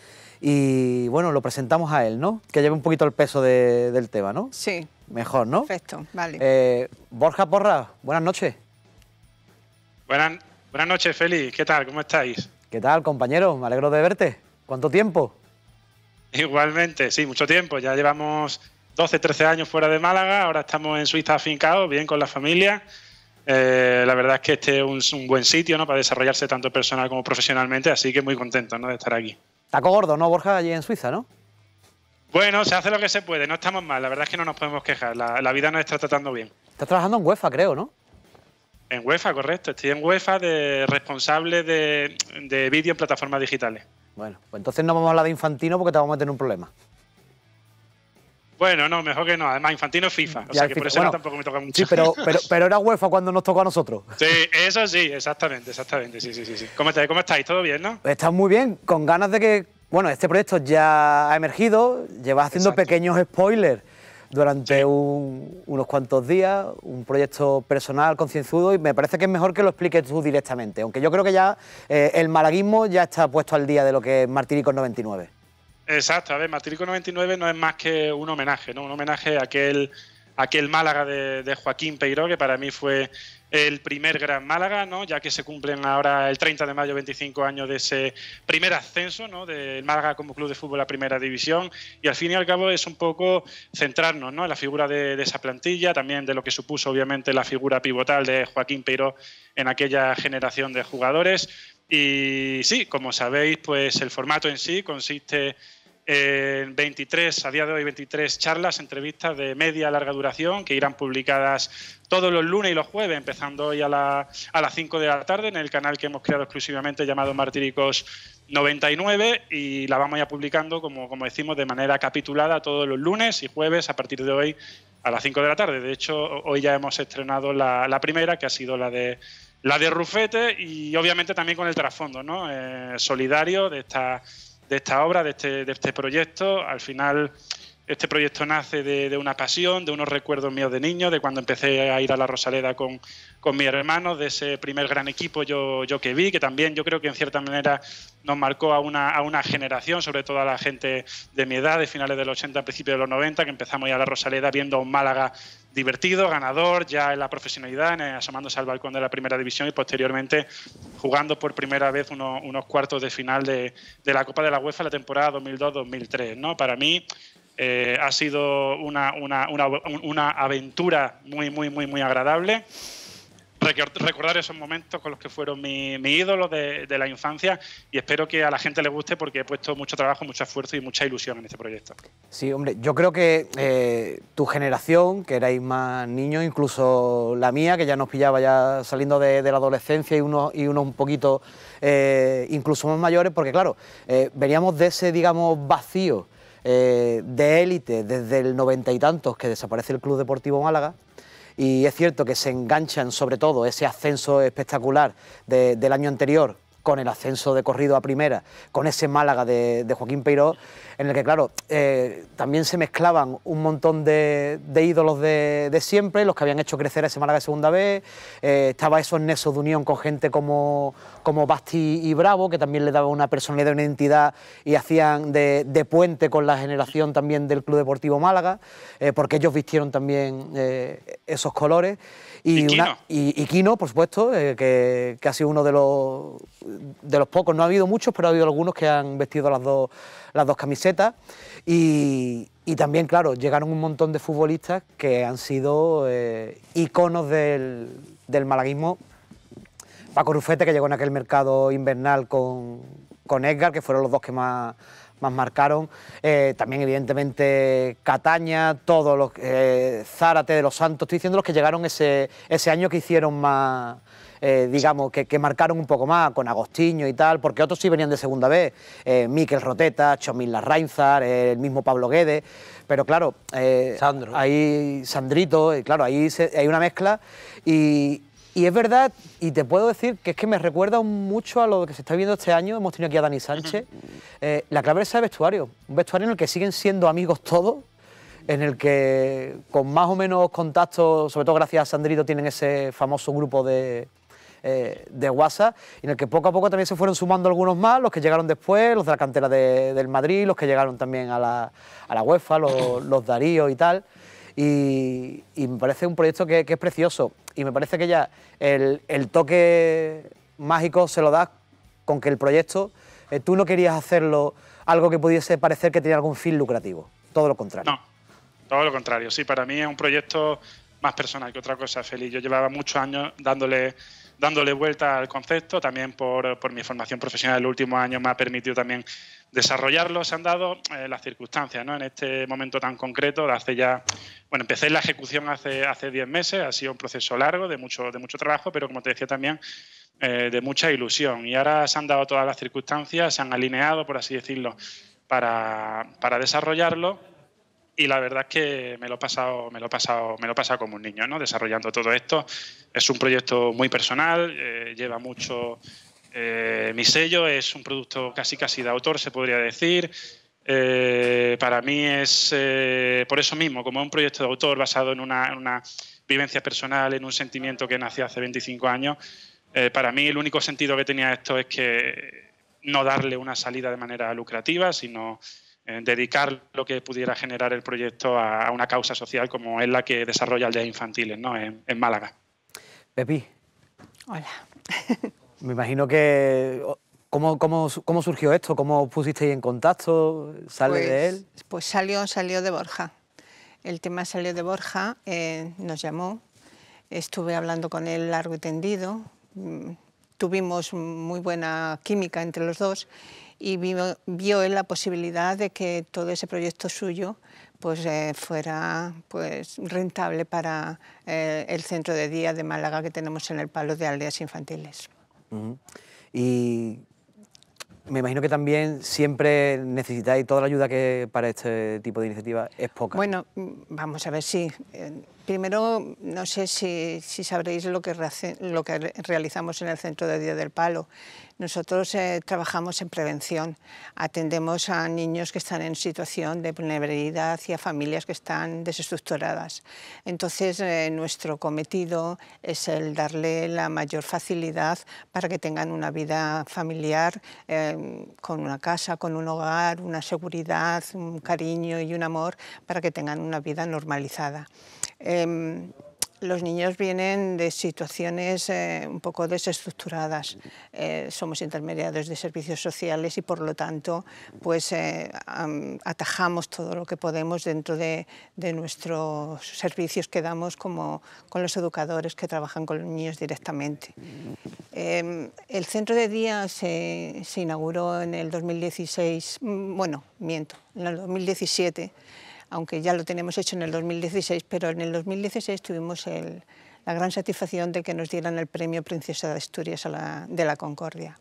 Y bueno, lo presentamos a él, ¿no? Que lleve un poquito el peso del tema, ¿no? Sí. Mejor, ¿no? Perfecto, vale. Eh, Borja Porra, buenas noches. Buenas Buenas noches, Feli. ¿Qué tal? ¿Cómo estáis? ¿Qué tal, compañero? Me alegro de verte. ¿Cuánto tiempo? Igualmente, sí, mucho tiempo. Ya llevamos 12, 13 años fuera de Málaga. Ahora estamos en Suiza afincados, bien con la familia. Eh, la verdad es que este es un, buen sitio ¿no? para desarrollarse tanto personal como profesionalmente, así que muy contento ¿no? de estar aquí. Taco gordo, ¿no, Borja? Allí en Suiza, ¿no? Bueno, se hace lo que se puede, no estamos mal, la verdad es que no nos podemos quejar, la, la vida nos está tratando bien. Estás trabajando en UEFA, creo, ¿no? En UEFA, correcto. Estoy en UEFA de responsable de, vídeo en plataformas digitales. Bueno, pues entonces no vamos a hablar de Infantino porque te vamos a tener un problema. Bueno, no, mejor que no. Además, Infantino es FIFA. O sea que por eso tampoco me toca mucho. Sí, pero, pero, era UEFA cuando nos tocó a nosotros. Sí, eso sí, exactamente, exactamente. Sí, sí, sí. ¿Cómo, estáis? ¿Todo bien, no? Estás muy bien, con ganas de que. Bueno, este proyecto ya ha emergido, llevas haciendo pequeños spoilers durante unos cuantos días, un proyecto personal, concienzudo, y me parece que es mejor que lo expliques tú directamente, aunque yo creo que ya eh, el malaguismo ya está puesto al día de lo que es Martírico 99. Exacto, a ver, Martírico 99 no es más que un homenaje, ¿no? Un homenaje a aquel, aquel Málaga de, de Joaquín Peiró, que para mí fue el primer Gran Málaga, ¿no? ya que se cumplen ahora el 30 de mayo 25 años de ese primer ascenso ¿no? del Málaga como club de fútbol a primera división. Y al fin y al cabo es un poco centrarnos ¿no? en la figura de, esa plantilla, también de lo que supuso obviamente la figura pivotal de Joaquín Peiro en aquella generación de jugadores. Y sí, como sabéis, pues el formato en sí consiste en 23, a día de hoy 23 charlas, entrevistas de media larga duración que irán publicadas todos los lunes y los jueves, empezando hoy a, a las 5 de la tarde en el canal que hemos creado exclusivamente llamado Martíricos 99 y la vamos ya publicando, como, como decimos, de manera capitulada todos los lunes y jueves a partir de hoy a las 5 de la tarde. De hecho, hoy ya hemos estrenado la, primera, que ha sido la de la de Rufete y obviamente también con el trasfondo ¿no? Eh, solidario de esta de esta obra, de este, de este proyecto. Al final, este proyecto nace de, una pasión, de unos recuerdos míos de niño, de cuando empecé a ir a la Rosaleda con, con mis hermanos, de ese primer gran equipo yo, yo que vi, que también yo creo que en cierta manera nos marcó a una, generación, sobre todo a la gente de mi edad, de finales del los 80, principios de los 90, que empezamos ir a la Rosaleda viendo a un Málaga divertido, ganador, ya en la profesionalidad, asomándose al balcón de la primera división y posteriormente jugando por primera vez unos, cuartos de final de, la Copa de la UEFA la temporada 2002-2003. ¿no? Para mí eh, ha sido una, una aventura muy, muy, muy, muy agradable recordar esos momentos con los que fueron mi, mi ídolo de, la infancia y espero que a la gente le guste porque he puesto mucho trabajo, mucho esfuerzo y mucha ilusión en este proyecto. Sí, hombre, yo creo que eh, tu generación, que erais más niños, incluso la mía, que ya nos pillaba ya saliendo de, la adolescencia y unos y uno un poquito eh, incluso más mayores, porque claro, eh, veníamos de ese, digamos, vacío. de élite desde el noventa y tantos que desaparece el Club Deportivo Málaga, y es cierto que se enganchan sobre todo ese ascenso espectacular del año anterior con el ascenso de corrido a primera, con ese Málaga de, Joaquín Peiró, en el que, claro, eh, también se mezclaban un montón de, ídolos de, siempre, los que habían hecho crecer a ese Málaga de segunda vez, eh, estaba esos nexos de unión con gente como, como Basti y Bravo, que también le daba una personalidad, una identidad y hacían de, puente con la generación también del Club Deportivo Málaga, eh, porque ellos vistieron también eh, esos colores. Y, ¿Y, Kino? por supuesto, que ha sido uno de los de los pocos, no ha habido muchos, pero ha habido algunos que han vestido las dos, las dos camisetas. Y, también, claro, llegaron un montón de futbolistas que han sido iconos eh, del, del malaguismo. Paco Rufete, que llegó en aquel mercado invernal con, con Edgar, que fueron los dos que más más marcaron. Eh, también, evidentemente, Cataña, todos los eh, Zárate de los Santos, estoy diciendo los que llegaron ese, ese año que hicieron más, eh, digamos, que, marcaron un poco más, con Agostinho y tal, porque otros sí venían de segunda vez, eh, Miquel Roteta, Chomil Larrainzar, eh, el mismo Pablo Guedes, pero claro, Sandro. ahí Sandrito, claro, ahí hay una mezcla y, es verdad, y te puedo decir que es que me recuerda mucho a lo que se está viendo este año. Hemos tenido aquí a Dani Sánchez. la clave es el vestuario. Un vestuario en el que siguen siendo amigos todos, en el que con más o menos contacto, sobre todo gracias a Sandrito, tienen ese famoso grupo de, eh, de WhatsApp, en el que poco a poco también se fueron sumando algunos más, los que llegaron después, los de la cantera del Madrid, los que llegaron también a la, a la UEFA, los, Darío y tal. Y, me parece un proyecto que, es precioso y me parece que ya el, toque mágico se lo das con que el proyecto, eh, tú no querías hacerlo algo que pudiese parecer que tenía algún fin lucrativo, todo lo contrario. No, todo lo contrario, sí, para mí es un proyecto más personal que otra cosa, Feliz. Yo llevaba muchos años dándole dándole vuelta al concepto, también por, por mi formación profesional el último año me ha permitido también desarrollarlo, se han dado eh, las circunstancias, ¿no? En este momento tan concreto, hace ya, bueno, empecé la ejecución hace, hace 10 meses, ha sido un proceso largo, de mucho, de mucho trabajo, pero como te decía también, eh, de mucha ilusión. Y ahora se han dado todas las circunstancias, se han alineado, por así decirlo, para, para desarrollarlo y la verdad es que me lo he pasado, me lo he pasado, me lo he como un niño, ¿no? Desarrollando todo esto. Es un proyecto muy personal, eh, lleva mucho eh, mi sello, es un producto casi casi de autor, se podría decir. Eh, para mí es por eso mismo, como un proyecto de autor basado en una, en una vivencia personal, en un sentimiento que nació hace 25 años. para mí el único sentido que tenía esto es que no darle una salida de manera lucrativa, sino eh, dedicar lo que pudiera generar el proyecto a, una causa social como es la que desarrolla Aldeas Infantiles ¿no? en, en Málaga. Pepi. Hola. Me imagino que ¿Cómo, ¿Cómo, cómo, surgió esto? ¿Cómo os pusisteis en contacto? ¿Sale de pues, él? Pues salió, salió de Borja. El tema salió de Borja, eh, nos llamó, estuve hablando con él largo y tendido, mm, tuvimos muy buena química entre los dos y vio, vio la posibilidad de que todo ese proyecto suyo pues, eh, fuera pues, rentable para eh, el centro de día de Málaga que tenemos en el Palo de Aldeas Infantiles. Y me imagino que también siempre necesitáis toda la ayuda que para este tipo de iniciativa es poca. Bueno, mm, vamos a ver si... Eh, Primero, no sé si, sabréis lo que, realizamos en el Centro de Día del Palo. Nosotros eh, trabajamos en prevención, atendemos a niños que están en situación de vulnerabilidad y a familias que están desestructuradas. Entonces, eh, nuestro cometido es el darle la mayor facilidad para que tengan una vida familiar em, con una casa, con un hogar, una seguridad, un cariño y un amor para que tengan una vida normalizada. Em, los niños vienen de situaciones eh, un poco desestructuradas. Eh, somos intermediarios de servicios sociales y por lo tanto pues, eh, atajamos todo lo que podemos dentro de, de, nuestros servicios que damos como, con los educadores que trabajan con los niños directamente. Em, el centro de día se, se inauguró en el 2016, mm, bueno, miento, en el 2017 aunque ya lo tenemos hecho en el 2016, pero en el 2016 tuvimos la gran satisfacción de que nos dieran el premio Princesa de Asturias a de la Concordia.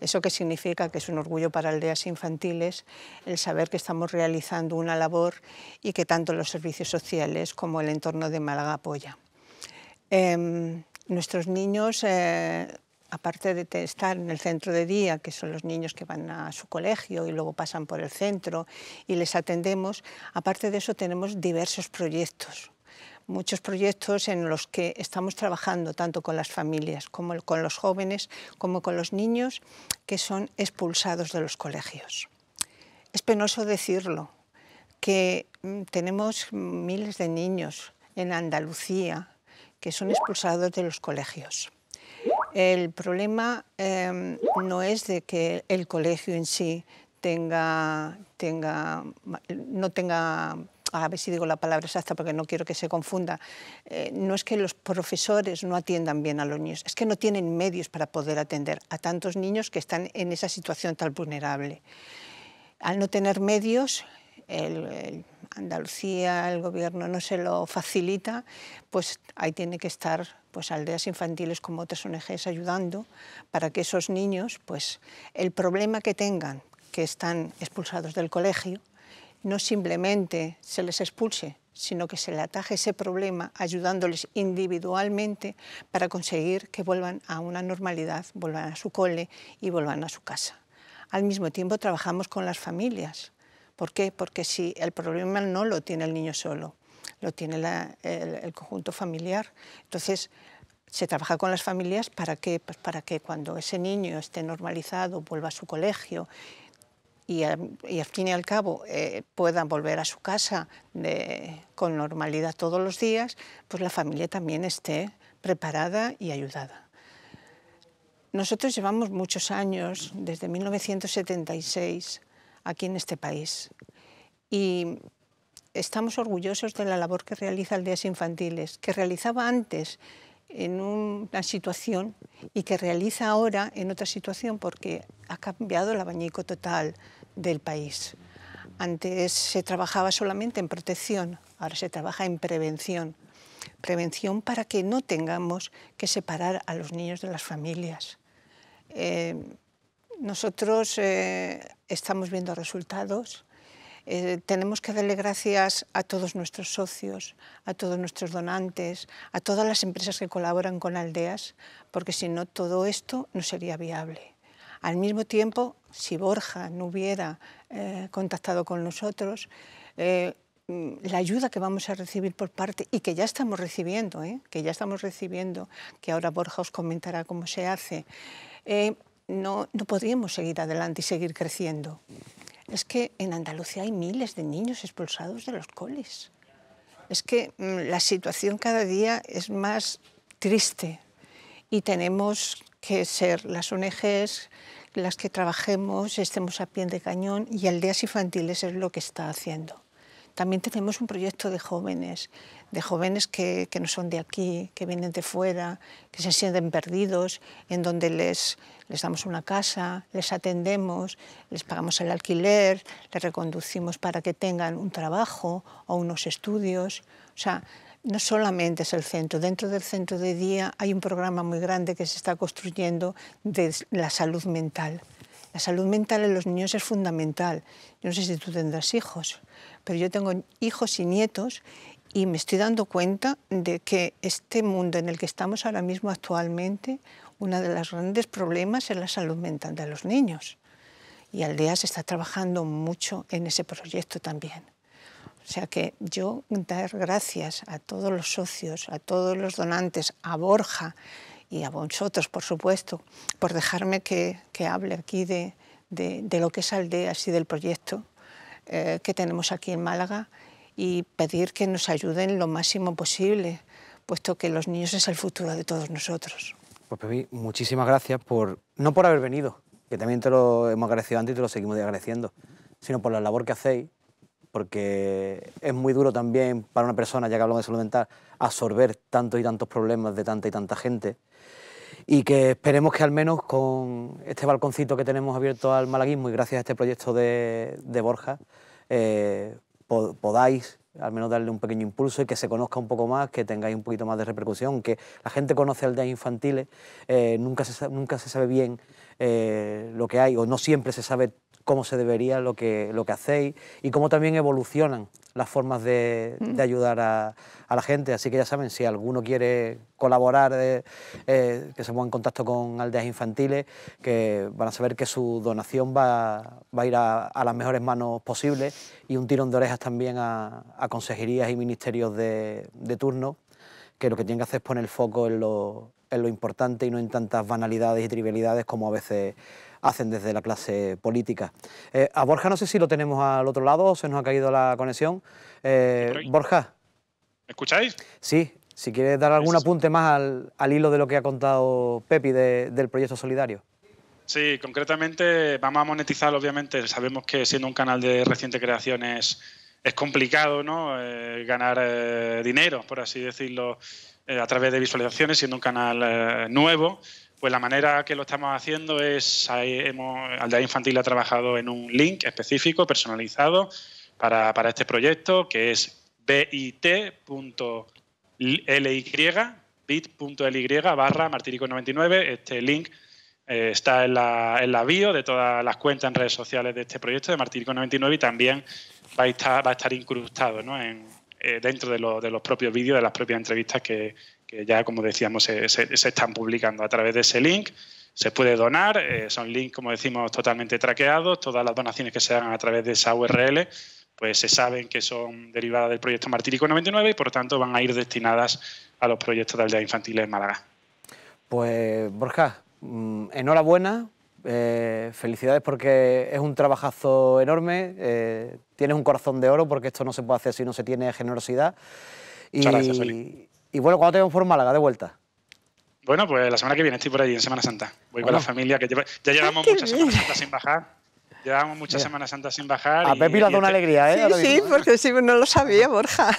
Eso que significa que es un orgullo para aldeas infantiles el saber que estamos realizando una labor y que tanto los servicios sociales como el entorno de Málaga apoya. Em, nuestros niños eh, aparte de estar en el centro de día, que son los niños que van a su colegio y luego pasan por el centro y les atendemos, aparte de eso tenemos diversos proyectos muchos proyectos en los que estamos trabajando tanto con las familias como con los jóvenes, como con los niños que son expulsados de los colegios. Es penoso decirlo, que mm, tenemos miles de niños en Andalucía que son expulsados de los colegios. El problema em, no es de que el colegio en sí tenga, tenga no tenga a ver si digo la palabra exacta porque no quiero que se confunda, eh, no es que los profesores no atiendan bien a los niños, es que no tienen medios para poder atender a tantos niños que están en esa situación tan vulnerable. Al no tener medios, el, Andalucía, el gobierno no se lo facilita, pues ahí tiene que estar pues aldeas infantiles como otras ONGs ayudando para que esos niños, pues el problema que tengan, que están expulsados del colegio, no simplemente se les expulse, sino que se le ataje ese problema ayudándoles individualmente para conseguir que vuelvan a una normalidad, vuelvan a su cole y vuelvan a su casa. Al mismo tiempo trabajamos con las familias ¿Por qué? Porque si el problema no lo tiene el niño solo, lo tiene el, conjunto familiar. Entonces, se trabaja con las familias para que, pues, para que cuando ese niño esté normalizado, vuelva a su colegio y, al fin y al cabo eh, pueda volver a su casa con normalidad todos los días, pues la familia también esté preparada y ayudada. Nosotros llevamos muchos años, desde 1976, aquí en este país. Y estamos orgullosos de la labor que realiza Aldeas Infantiles, que realizaba antes en una situación y que realiza ahora en otra situación porque ha cambiado el abanico total del país. Antes se trabajaba solamente en protección, ahora se trabaja en prevención. Prevención para que no tengamos que separar a los niños de las familias. Eh, nosotros eh, estamos viendo resultados. Eh, tenemos que darle gracias a todos nuestros socios, a todos nuestros donantes, a todas las empresas que colaboran con Aldeas, porque si no todo esto no sería viable. Al mismo tiempo, si Borja no hubiera eh, contactado con nosotros, la ayuda que vamos a recibir por parte, y que ya estamos recibiendo, que ya estamos recibiendo, que ahora Borja os comentará cómo se hace, no, no podríamos seguir adelante y seguir creciendo. Es que en Andalucía hay miles de niños expulsados de los coles. Es que mm, la situación cada día es más triste y tenemos que ser las ONGs las que trabajemos, estemos a pie de cañón y aldeas infantiles es lo que está haciendo. También tenemos un proyecto de jóvenes, de jóvenes que, no son de aquí, que vienen de fuera, que se sienten perdidos, en donde les, les damos una casa, les atendemos, les pagamos el alquiler, les reconducimos para que tengan un trabajo o unos estudios. O sea, no solamente es el centro, dentro del centro de día hay un programa muy grande que se está construyendo de la salud mental. La salud mental en los niños es fundamental. Yo no sé si tú tendrás hijos, pero yo tengo hijos y nietos y me estoy dando cuenta de que este mundo en el que estamos ahora mismo actualmente, uno de los grandes problemas es la salud mental de los niños. Y Aldea se está trabajando mucho en ese proyecto también. O sea que yo dar gracias a todos los socios, a todos los donantes, a Borja, y a vosotros, por supuesto, por dejarme que, que hable aquí de, de, lo que es Aldeas y del proyecto eh, que tenemos aquí en Málaga y pedir que nos ayuden lo máximo posible, puesto que los niños es el futuro de todos nosotros. Pues Pepi, muchísimas gracias por, no por haber venido, que también te lo hemos agradecido antes y te lo seguimos agradeciendo, sino por la labor que hacéis, porque es muy duro también para una persona, ya que hablamos de salud mental, absorber tantos y tantos problemas de tanta y tanta gente y que esperemos que al menos con este balconcito que tenemos abierto al malaguismo y gracias a este proyecto de, Borja eh, podáis al menos darle un pequeño impulso y que se conozca un poco más, que tengáis un poquito más de repercusión, que la gente conoce aldeas infantiles, eh, nunca, se, nunca se sabe bien eh, lo que hay o no siempre se sabe cómo se debería lo que, lo que hacéis y cómo también evolucionan las formas de, ayudar a, la gente. Así que ya saben, si alguno quiere colaborar, eh, eh, que se ponga en contacto con aldeas infantiles, que van a saber que su donación va, a ir a, las mejores manos posibles y un tirón de orejas también a, consejerías y ministerios de, turno, que lo que tienen que hacer es poner el foco en lo, en lo importante y no en tantas banalidades y trivialidades como a veces hacen desde la clase política. Eh, a Borja no sé si lo tenemos al otro lado o se nos ha caído la conexión. Eh, Borja. escucháis? Sí, si quieres dar algún apunte más al, al hilo de lo que ha contado Pepi del proyecto solidario. Sí, concretamente vamos a monetizar, obviamente, sabemos que siendo un canal de reciente creación es, complicado ¿no? Eh, ganar dinero, por así decirlo, a través de visualizaciones, siendo un canal nuevo. Pues la manera que lo estamos haciendo es, hemos, Aldea Infantil ha trabajado en un link específico, personalizado, para, este proyecto, que es bit.ly, bit.ly barra 99 Este link eh, está en la, en la, bio de todas las cuentas en redes sociales de este proyecto de martirico 99 y también va a estar, incrustado en, eh, dentro de, de los propios vídeos, de las propias entrevistas que, que ya, como decíamos, se, están publicando a través de ese link. Se puede donar, eh, son links, como decimos, totalmente traqueados. Todas las donaciones que se hagan a través de esa URL, pues se saben que son derivadas del proyecto Martírico 99 y, por tanto, van a ir destinadas a los proyectos de aldeas infantiles en Málaga. Pues, Borja, mm, enhorabuena, eh, felicidades porque es un trabajazo enorme, eh, tienes un corazón de oro porque esto no se puede hacer si no se tiene generosidad. Y bueno, ¿cuándo te vemos por Málaga de vuelta? Bueno, pues la semana que viene estoy por allí en Semana Santa. Voy con la ah. familia que ya llevamos muchas Semanas Santas sin bajar. Llevamos muchas Semanas Santas sin bajar. A Pepi le ha dado una alegría, ¿eh? Sí, ¿eh? porque sí, no lo sabía, Borja.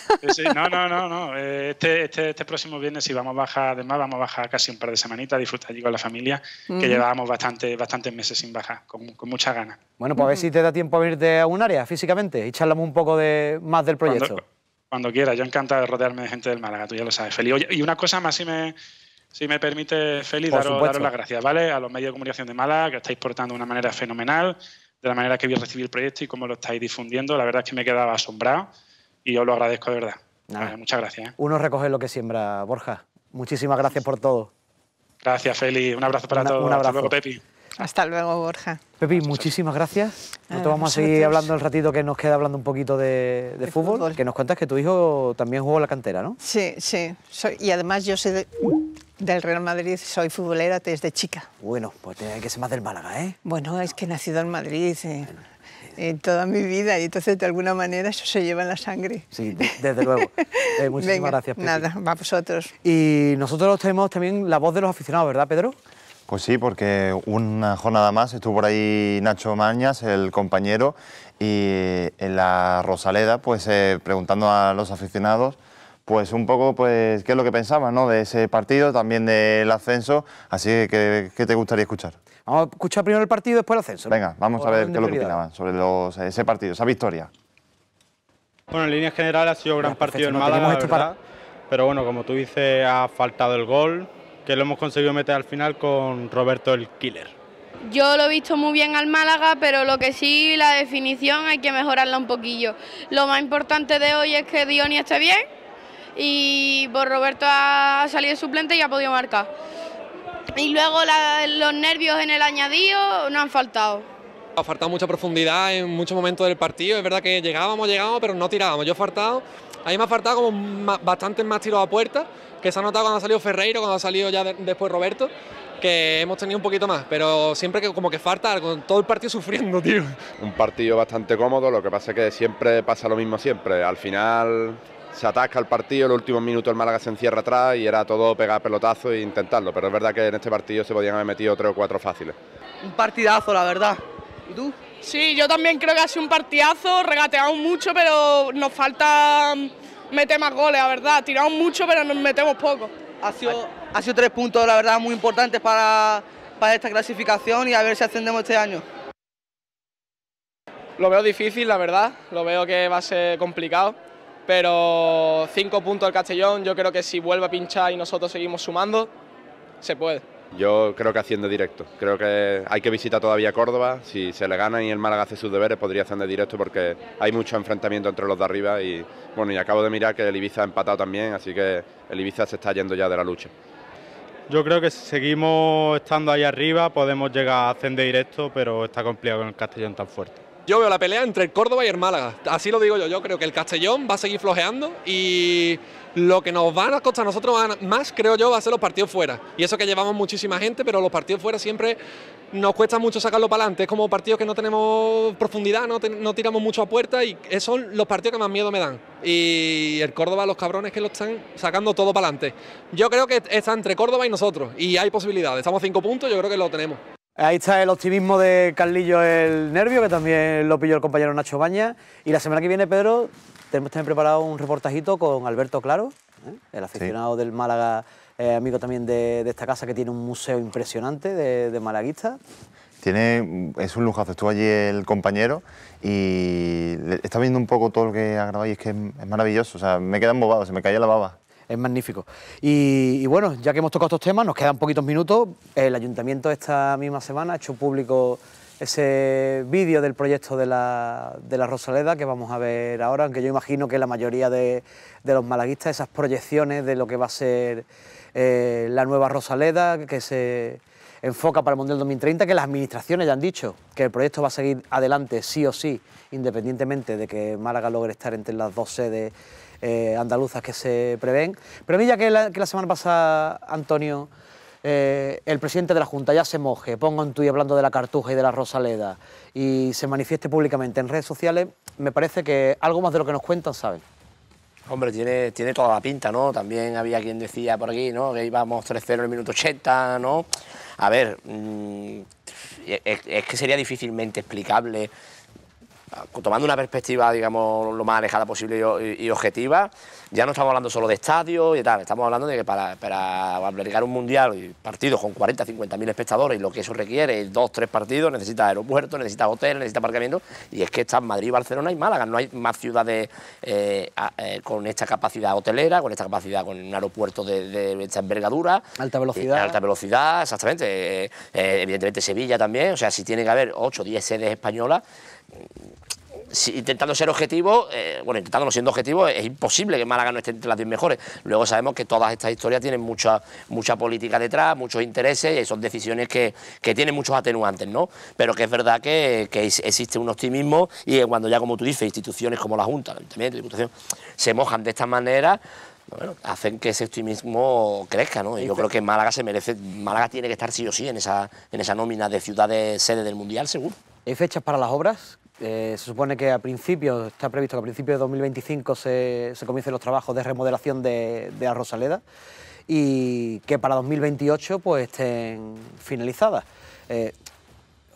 no, no, no. no. Eh, este, este, este, próximo viernes vamos a bajar, además vamos a bajar casi un par de semanitas, disfrutar allí con la familia, que llevábamos bastante, bastantes meses sin bajar, con, con muchas ganas. Bueno, pues a ver si te da tiempo a venirte a un área físicamente y charlamos un poco de, más del proyecto. Cuando quiera, yo encanta de rodearme de gente del Málaga, tú ya lo sabes, Feli. y una cosa más, si me, si me permite, Feli, daros, las gracias, ¿vale? A los medios de comunicación de Málaga, que estáis portando de una manera fenomenal, de la manera que vi recibir el proyecto y cómo lo estáis difundiendo. La verdad es que me quedaba asombrado y os lo agradezco de verdad. muchas gracias. ¿eh? Uno recoge lo que siembra, Borja. Muchísimas gracias por todo. Gracias, Feli. Un abrazo para todos. Un abrazo. Pepi. Hasta luego, Borja. Pepi, muchísimas gracias. Ah, nosotros vamos a seguir hablando el ratito que nos queda hablando un poquito de, fútbol, Que nos cuentas que tu hijo también jugó en la cantera, ¿no? Sí, sí. y además yo soy del Real Madrid, soy futbolera desde chica. Bueno, pues hay que ser más del Málaga, ¿eh? Bueno, es que he nacido en Madrid. Eh, toda mi vida y entonces de alguna manera eso se lleva en la sangre. Sí, desde luego. Eh, muchísimas gracias. Nada, a vosotros. Y nosotros tenemos también la voz de los aficionados, ¿verdad, Pedro? Pues sí, porque una jornada más estuvo por ahí Nacho Mañas, el compañero, y en la Rosaleda, pues eh, preguntando a los aficionados, pues un poco, pues qué es lo que pensaban, ¿no? De ese partido, también del ascenso, así que qué te gustaría escuchar. Vamos a escuchar primero el partido, y después el ascenso. Venga, vamos a pues, ver qué es lo que opinaban sobre ese partido, esa victoria. Bueno, en líneas generales ha sido un gran partido en Málaga, pero bueno, como tú dices, ha faltado el gol, que lo hemos conseguido meter al final con Roberto el Killer. Yo lo he visto muy bien al Málaga, pero lo que sí, la definición hay que mejorarla un poquillo. Lo más importante de hoy es que Diony esté bien y por pues, Roberto ha salido suplente y ha podido marcar. Y luego los nervios en el añadido no han faltado. Ha faltado mucha profundidad en muchos momentos del partido. Es verdad que llegábamos, llegábamos, pero no tirábamos. Yo he faltado a mí me ha faltado como bastantes más tiros a puerta, que se ha notado cuando ha salido Ferreiro, cuando ha salido ya después Roberto, que hemos tenido un poquito más, pero siempre que como que falta con todo el partido sufriendo, tío. Un partido bastante cómodo, lo que pasa es que siempre pasa lo mismo siempre. Al final se ataca el partido, en los últimos minutos el Málaga se encierra atrás y era todo pegar pelotazo e intentarlo, pero es verdad que en este partido se podían haber metido tres o cuatro fáciles. Un partidazo, la verdad. ¿Y tú? Sí, yo también creo que ha sido un partidazo, regateamos mucho, pero nos falta mm, meter más goles, la verdad. Tiramos mucho, pero nos metemos poco. Ha sido, tres puntos, la verdad, muy importantes para, para esta clasificación y a ver si ascendemos este año. Lo veo difícil, la verdad, lo veo que va a ser complicado, pero cinco puntos al Castellón, yo creo que si vuelve a pinchar y nosotros seguimos sumando, se puede. Yo creo que haciendo directo. Creo que hay que visitar todavía Córdoba. Si se le gana y el Málaga hace sus deberes, podría hacer de directo porque hay mucho enfrentamiento entre los de arriba. Y bueno, y acabo de mirar que el Ibiza ha empatado también, así que el Ibiza se está yendo ya de la lucha. Yo creo que si seguimos estando ahí arriba, podemos llegar a hacer directo, pero está complicado con el Castellón tan fuerte. Yo veo la pelea entre el Córdoba y el Málaga. Así lo digo yo. Yo creo que el Castellón va a seguir flojeando y lo que nos van a costar a nosotros más, creo yo, va a ser los partidos fuera. Y eso que llevamos muchísima gente, pero los partidos fuera siempre nos cuesta mucho sacarlo para adelante. Es como partidos que no tenemos profundidad, no, tiramos mucho a puerta y esos son los partidos que más miedo me dan. Y el Córdoba, los cabrones que lo están sacando todo para adelante. Yo creo que está entre Córdoba y nosotros y hay posibilidades. Estamos a cinco puntos, yo creo que lo tenemos. Ahí está el optimismo de Carlillo el Nervio, que también lo pilló el compañero Nacho Baña. Y la semana que viene, Pedro, tenemos también preparado un reportajito con Alberto Claro, ¿eh? el aficionado del Málaga, eh, amigo también de, esta casa que tiene un museo impresionante de, malaguistas. Tiene, es un lujazo, estuvo allí el compañero y está viendo un poco todo lo que ha grabado y es que es, maravilloso, o sea, me quedan bobados, se me caía la baba es magnífico. Y, y, bueno, ya que hemos tocado estos temas, nos quedan poquitos minutos. El ayuntamiento esta misma semana ha hecho público ese vídeo del proyecto de la, de Rosaleda que vamos a ver ahora, aunque yo imagino que la mayoría de, de los malaguistas, esas proyecciones de lo que va a ser eh, la nueva Rosaleda, que se enfoca para el Mundial 2030, que las administraciones ya han dicho que el proyecto va a seguir adelante sí o sí, independientemente de que Málaga logre estar entre las dos sedes eh, andaluzas que se prevén. Pero a mí ya que la semana pasada, Antonio eh, el presidente de la Junta ya se moje, ...pongo en tuit hablando de la Cartuja y de la Rosaleda y se manifieste públicamente en redes sociales, me parece que algo más de lo que nos cuentan saben. Hombre, tiene, tiene toda la pinta, ¿no? También había quien decía por aquí, ¿no? Que íbamos 3-0 en el minuto 80, ¿no? A ver, mm, es que sería difícilmente explicable Ah, tomando una perspectiva, digamos, lo más alejada posible y, objetiva, ya no estamos hablando solo de estadios y tal, estamos hablando de que para, para albergar un mundial y partidos con 40, 50 mil espectadores y lo que eso requiere, dos, tres partidos, necesita aeropuerto, necesita hoteles, necesita aparcamiento, y es que están Madrid, Barcelona y Málaga, no hay más ciudades eh, eh, con esta capacidad hotelera, con esta capacidad, con un aeropuerto de, esta envergadura. Alta velocidad. Eh, alta velocidad, exactamente, evidentemente Sevilla también, o sea, si tiene que haber 8, 10 sedes españolas, intentando ser objetivo, eh, bueno, intentando no siendo objetivo, es, imposible que Málaga no esté entre las 10 mejores. Luego sabemos que todas estas historias tienen mucha, mucha política detrás, muchos intereses y son decisiones que, tienen muchos atenuantes, ¿no? Pero que es verdad que, existe un optimismo y cuando ya, como tú dices, instituciones como la Junta, también la Diputación, se mojan de esta manera, bueno, hacen que ese optimismo crezca, ¿no? Y yo creo que Málaga se merece, Málaga tiene que estar sí o sí en esa, en esa nómina de ciudades sede del Mundial, seguro. ¿Hay fechas para las obras? Eh, se supone que a principios, está previsto que a principios de 2025 se, se comiencen los trabajos de remodelación de, de y que para 2028 pues estén finalizadas. Eh,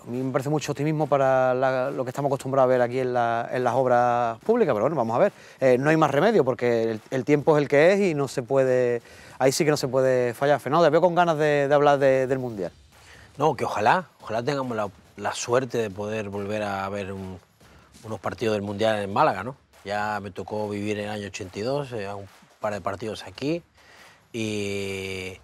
a mí me parece mucho optimismo para lo que estamos acostumbrados a ver aquí en, las obras públicas, pero bueno, vamos a ver. Eh, no hay más remedio porque el, tiempo es el que es y no se puede, ahí sí que no se puede fallar. Fernando, veo con ganas de, hablar del Mundial. No, que ojalá, ojalá tengamos la, la suerte de poder volver a ver unos partidos del Mundial en Málaga, ¿no? Ya me tocó vivir en el año 82, eh, un par de partidos aquí y,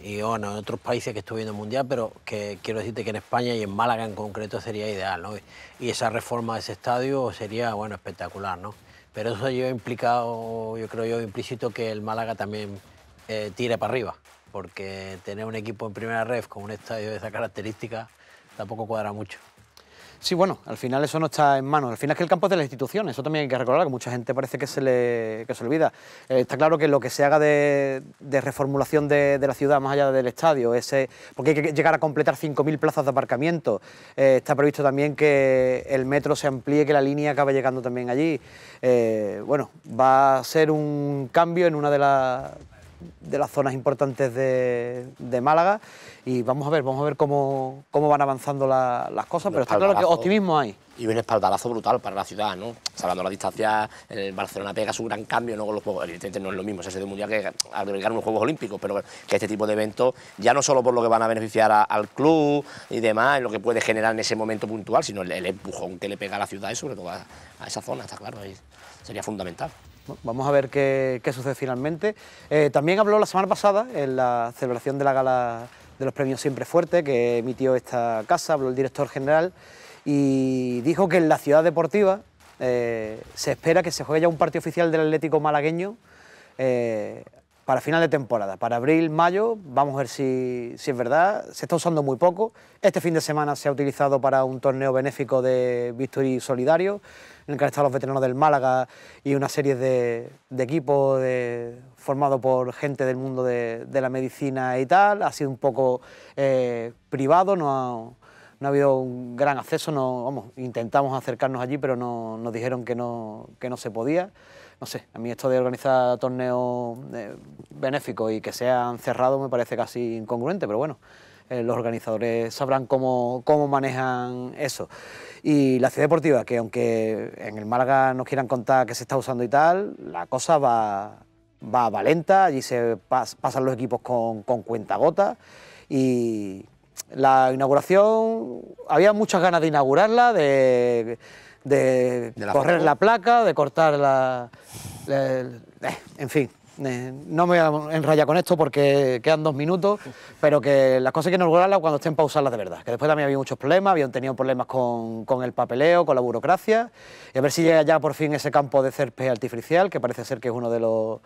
bueno, en otros países que estuve viendo el Mundial, pero que quiero decirte que en España y en Málaga en concreto sería ideal, ¿no? Y esa reforma de ese estadio sería, bueno, espectacular, ¿no? Pero eso yo he implicado, yo creo yo, implícito que el Málaga también eh, tire para arriba, porque tener un equipo en primera ref con un estadio de esa característica tampoco cuadra mucho. Sí, bueno, al final eso no está en manos. Al final es que el campo es de las instituciones, eso también hay que recordar, que mucha gente parece que se le, que se olvida. Eh, está claro que lo que se haga de, de reformulación de, la ciudad, más allá del estadio, ese, porque hay que llegar a completar 5.000 plazas de aparcamiento, eh, está previsto también que el metro se amplíe, que la línea acabe llegando también allí. Eh, bueno, va a ser un cambio en una de las de las zonas importantes de, Málaga y vamos a ver, vamos a ver cómo, cómo van avanzando las cosas, pero está claro que optimismo hay. Y un espaldarazo brutal para la ciudad, ¿no? ...salvando la distancia, el Barcelona pega su gran cambio, ¿no? Con los Juegos, evidentemente no es lo mismo, es ese mundial que agregar unos Juegos Olímpicos, pero que este tipo de eventos, ya no solo por lo que van a beneficiar al club y demás, en lo que puede generar en ese momento puntual, sino el, empujón que le pega a la ciudad y sobre todo a, esa zona, está claro, sería fundamental. Vamos a ver qué, sucede finalmente. Eh, también habló la semana pasada en la celebración de la gala de los premios Siempre Fuerte que emitió esta casa, habló el director general y dijo que en la ciudad deportiva eh, se espera que se juegue ya un partido oficial del Atlético malagueño eh, para final de temporada, para abril, mayo, vamos a ver si, es verdad, se está usando muy poco, este fin de semana se ha utilizado para un torneo benéfico de Victory Solidario, en el que han estado los veteranos del Málaga y una serie de, equipos formados formado por gente del mundo de, la medicina y tal. Ha sido un poco eh, privado, no ha, no ha habido un gran acceso, no, intentamos acercarnos allí, pero nos dijeron que no, que no se podía. No sé, a mí esto de organizar torneos eh, benéficos y que sean cerrados me parece casi incongruente, pero bueno. Eh, los organizadores sabrán cómo, manejan eso. Y la ciudad deportiva, que aunque en el Málaga nos quieran contar que se está usando y tal, la cosa va, va, va lenta, allí se pasan los equipos con, con gota... y la inauguración, había muchas ganas de inaugurarla, de, de, correr la placa, de cortar la eh, en fin, eh, no me voy a enrayar con esto porque quedan dos minutos, pero que las cosas hay que inaugurarlas cuando estén pausadas de verdad. Que después también había muchos problemas, habían tenido problemas con, con el papeleo, con la burocracia, y a ver si llega ya por fin ese campo de cerpe artificial, que parece ser que es uno de los,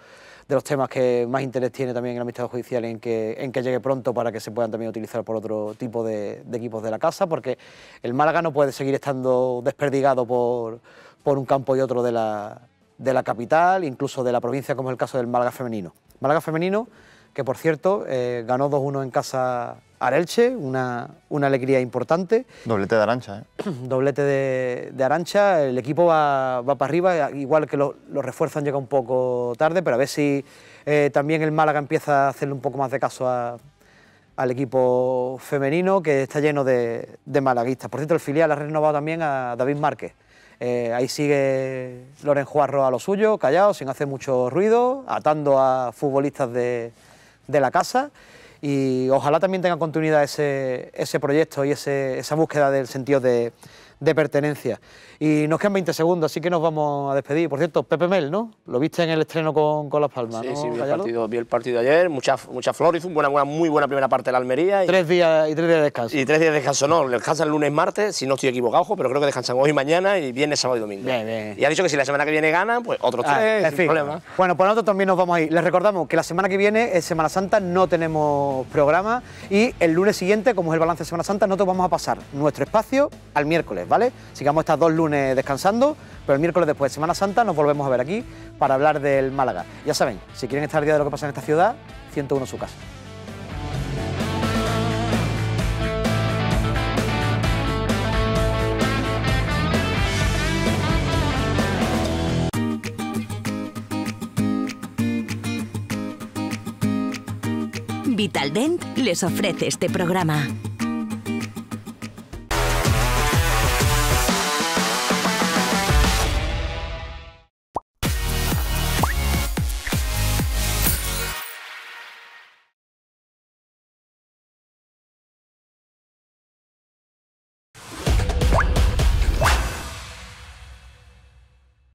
de los temas que más interés tiene también el Amistad Judicial en que, en que llegue pronto para que se puedan también utilizar por otro tipo de, equipos de la casa, porque el Málaga no puede seguir estando desperdigado por un campo y otro de la, de la capital, incluso de la provincia, como es el caso del Málaga femenino. Málaga femenino, que por cierto eh, ganó 2-1 en casa Arelche, una, una alegría importante. Doblete de Arancha, ¿eh? Doblete de, Arancha, el equipo va, va, para arriba, igual que los lo refuerzos han llegado un poco tarde, pero a ver si eh, también el Málaga empieza a hacerle un poco más de caso al equipo femenino, que está lleno de, de malaguistas. Por cierto, el filial ha renovado también a David Márquez, eh, ahí sigue Loren Juarro a lo suyo, callado, sin hacer mucho ruido, atando a futbolistas de, la casa. Y ojalá también tenga continuidad ese, proyecto y esa búsqueda del sentido de, de pertenencia. Y nos quedan 20 segundos, así que nos vamos a despedir. Por cierto, Pepe Mel, ¿no? Lo viste en el estreno con, Las Palmas. Sí, sí, vi el, partido, vi el, partido, ayer, mucha flor hizo una muy buena primera parte de la Almería. Y, tres días y tres días de descanso. Y tres días de descanso, no, descansan lunes, martes, si no estoy equivocado, pero creo que descansan hoy, y mañana y viernes, sábado y domingo. Y ha dicho que si la semana que viene gana pues otros ah, tres, fin. problema. Bueno, por pues nosotros también nos vamos a ir. Les recordamos que la semana que viene, es Semana Santa, no tenemos programa y el lunes siguiente, como es el balance de Semana Santa, nosotros vamos a pasar nuestro espacio al miércoles. Sigamos estas dos lunes descansando, pero el miércoles después de Semana Santa nos volvemos a ver aquí para hablar del Málaga. Ya saben, si quieren estar al día de lo que pasa en esta ciudad, 101 su casa. Vitaldent les ofrece este programa.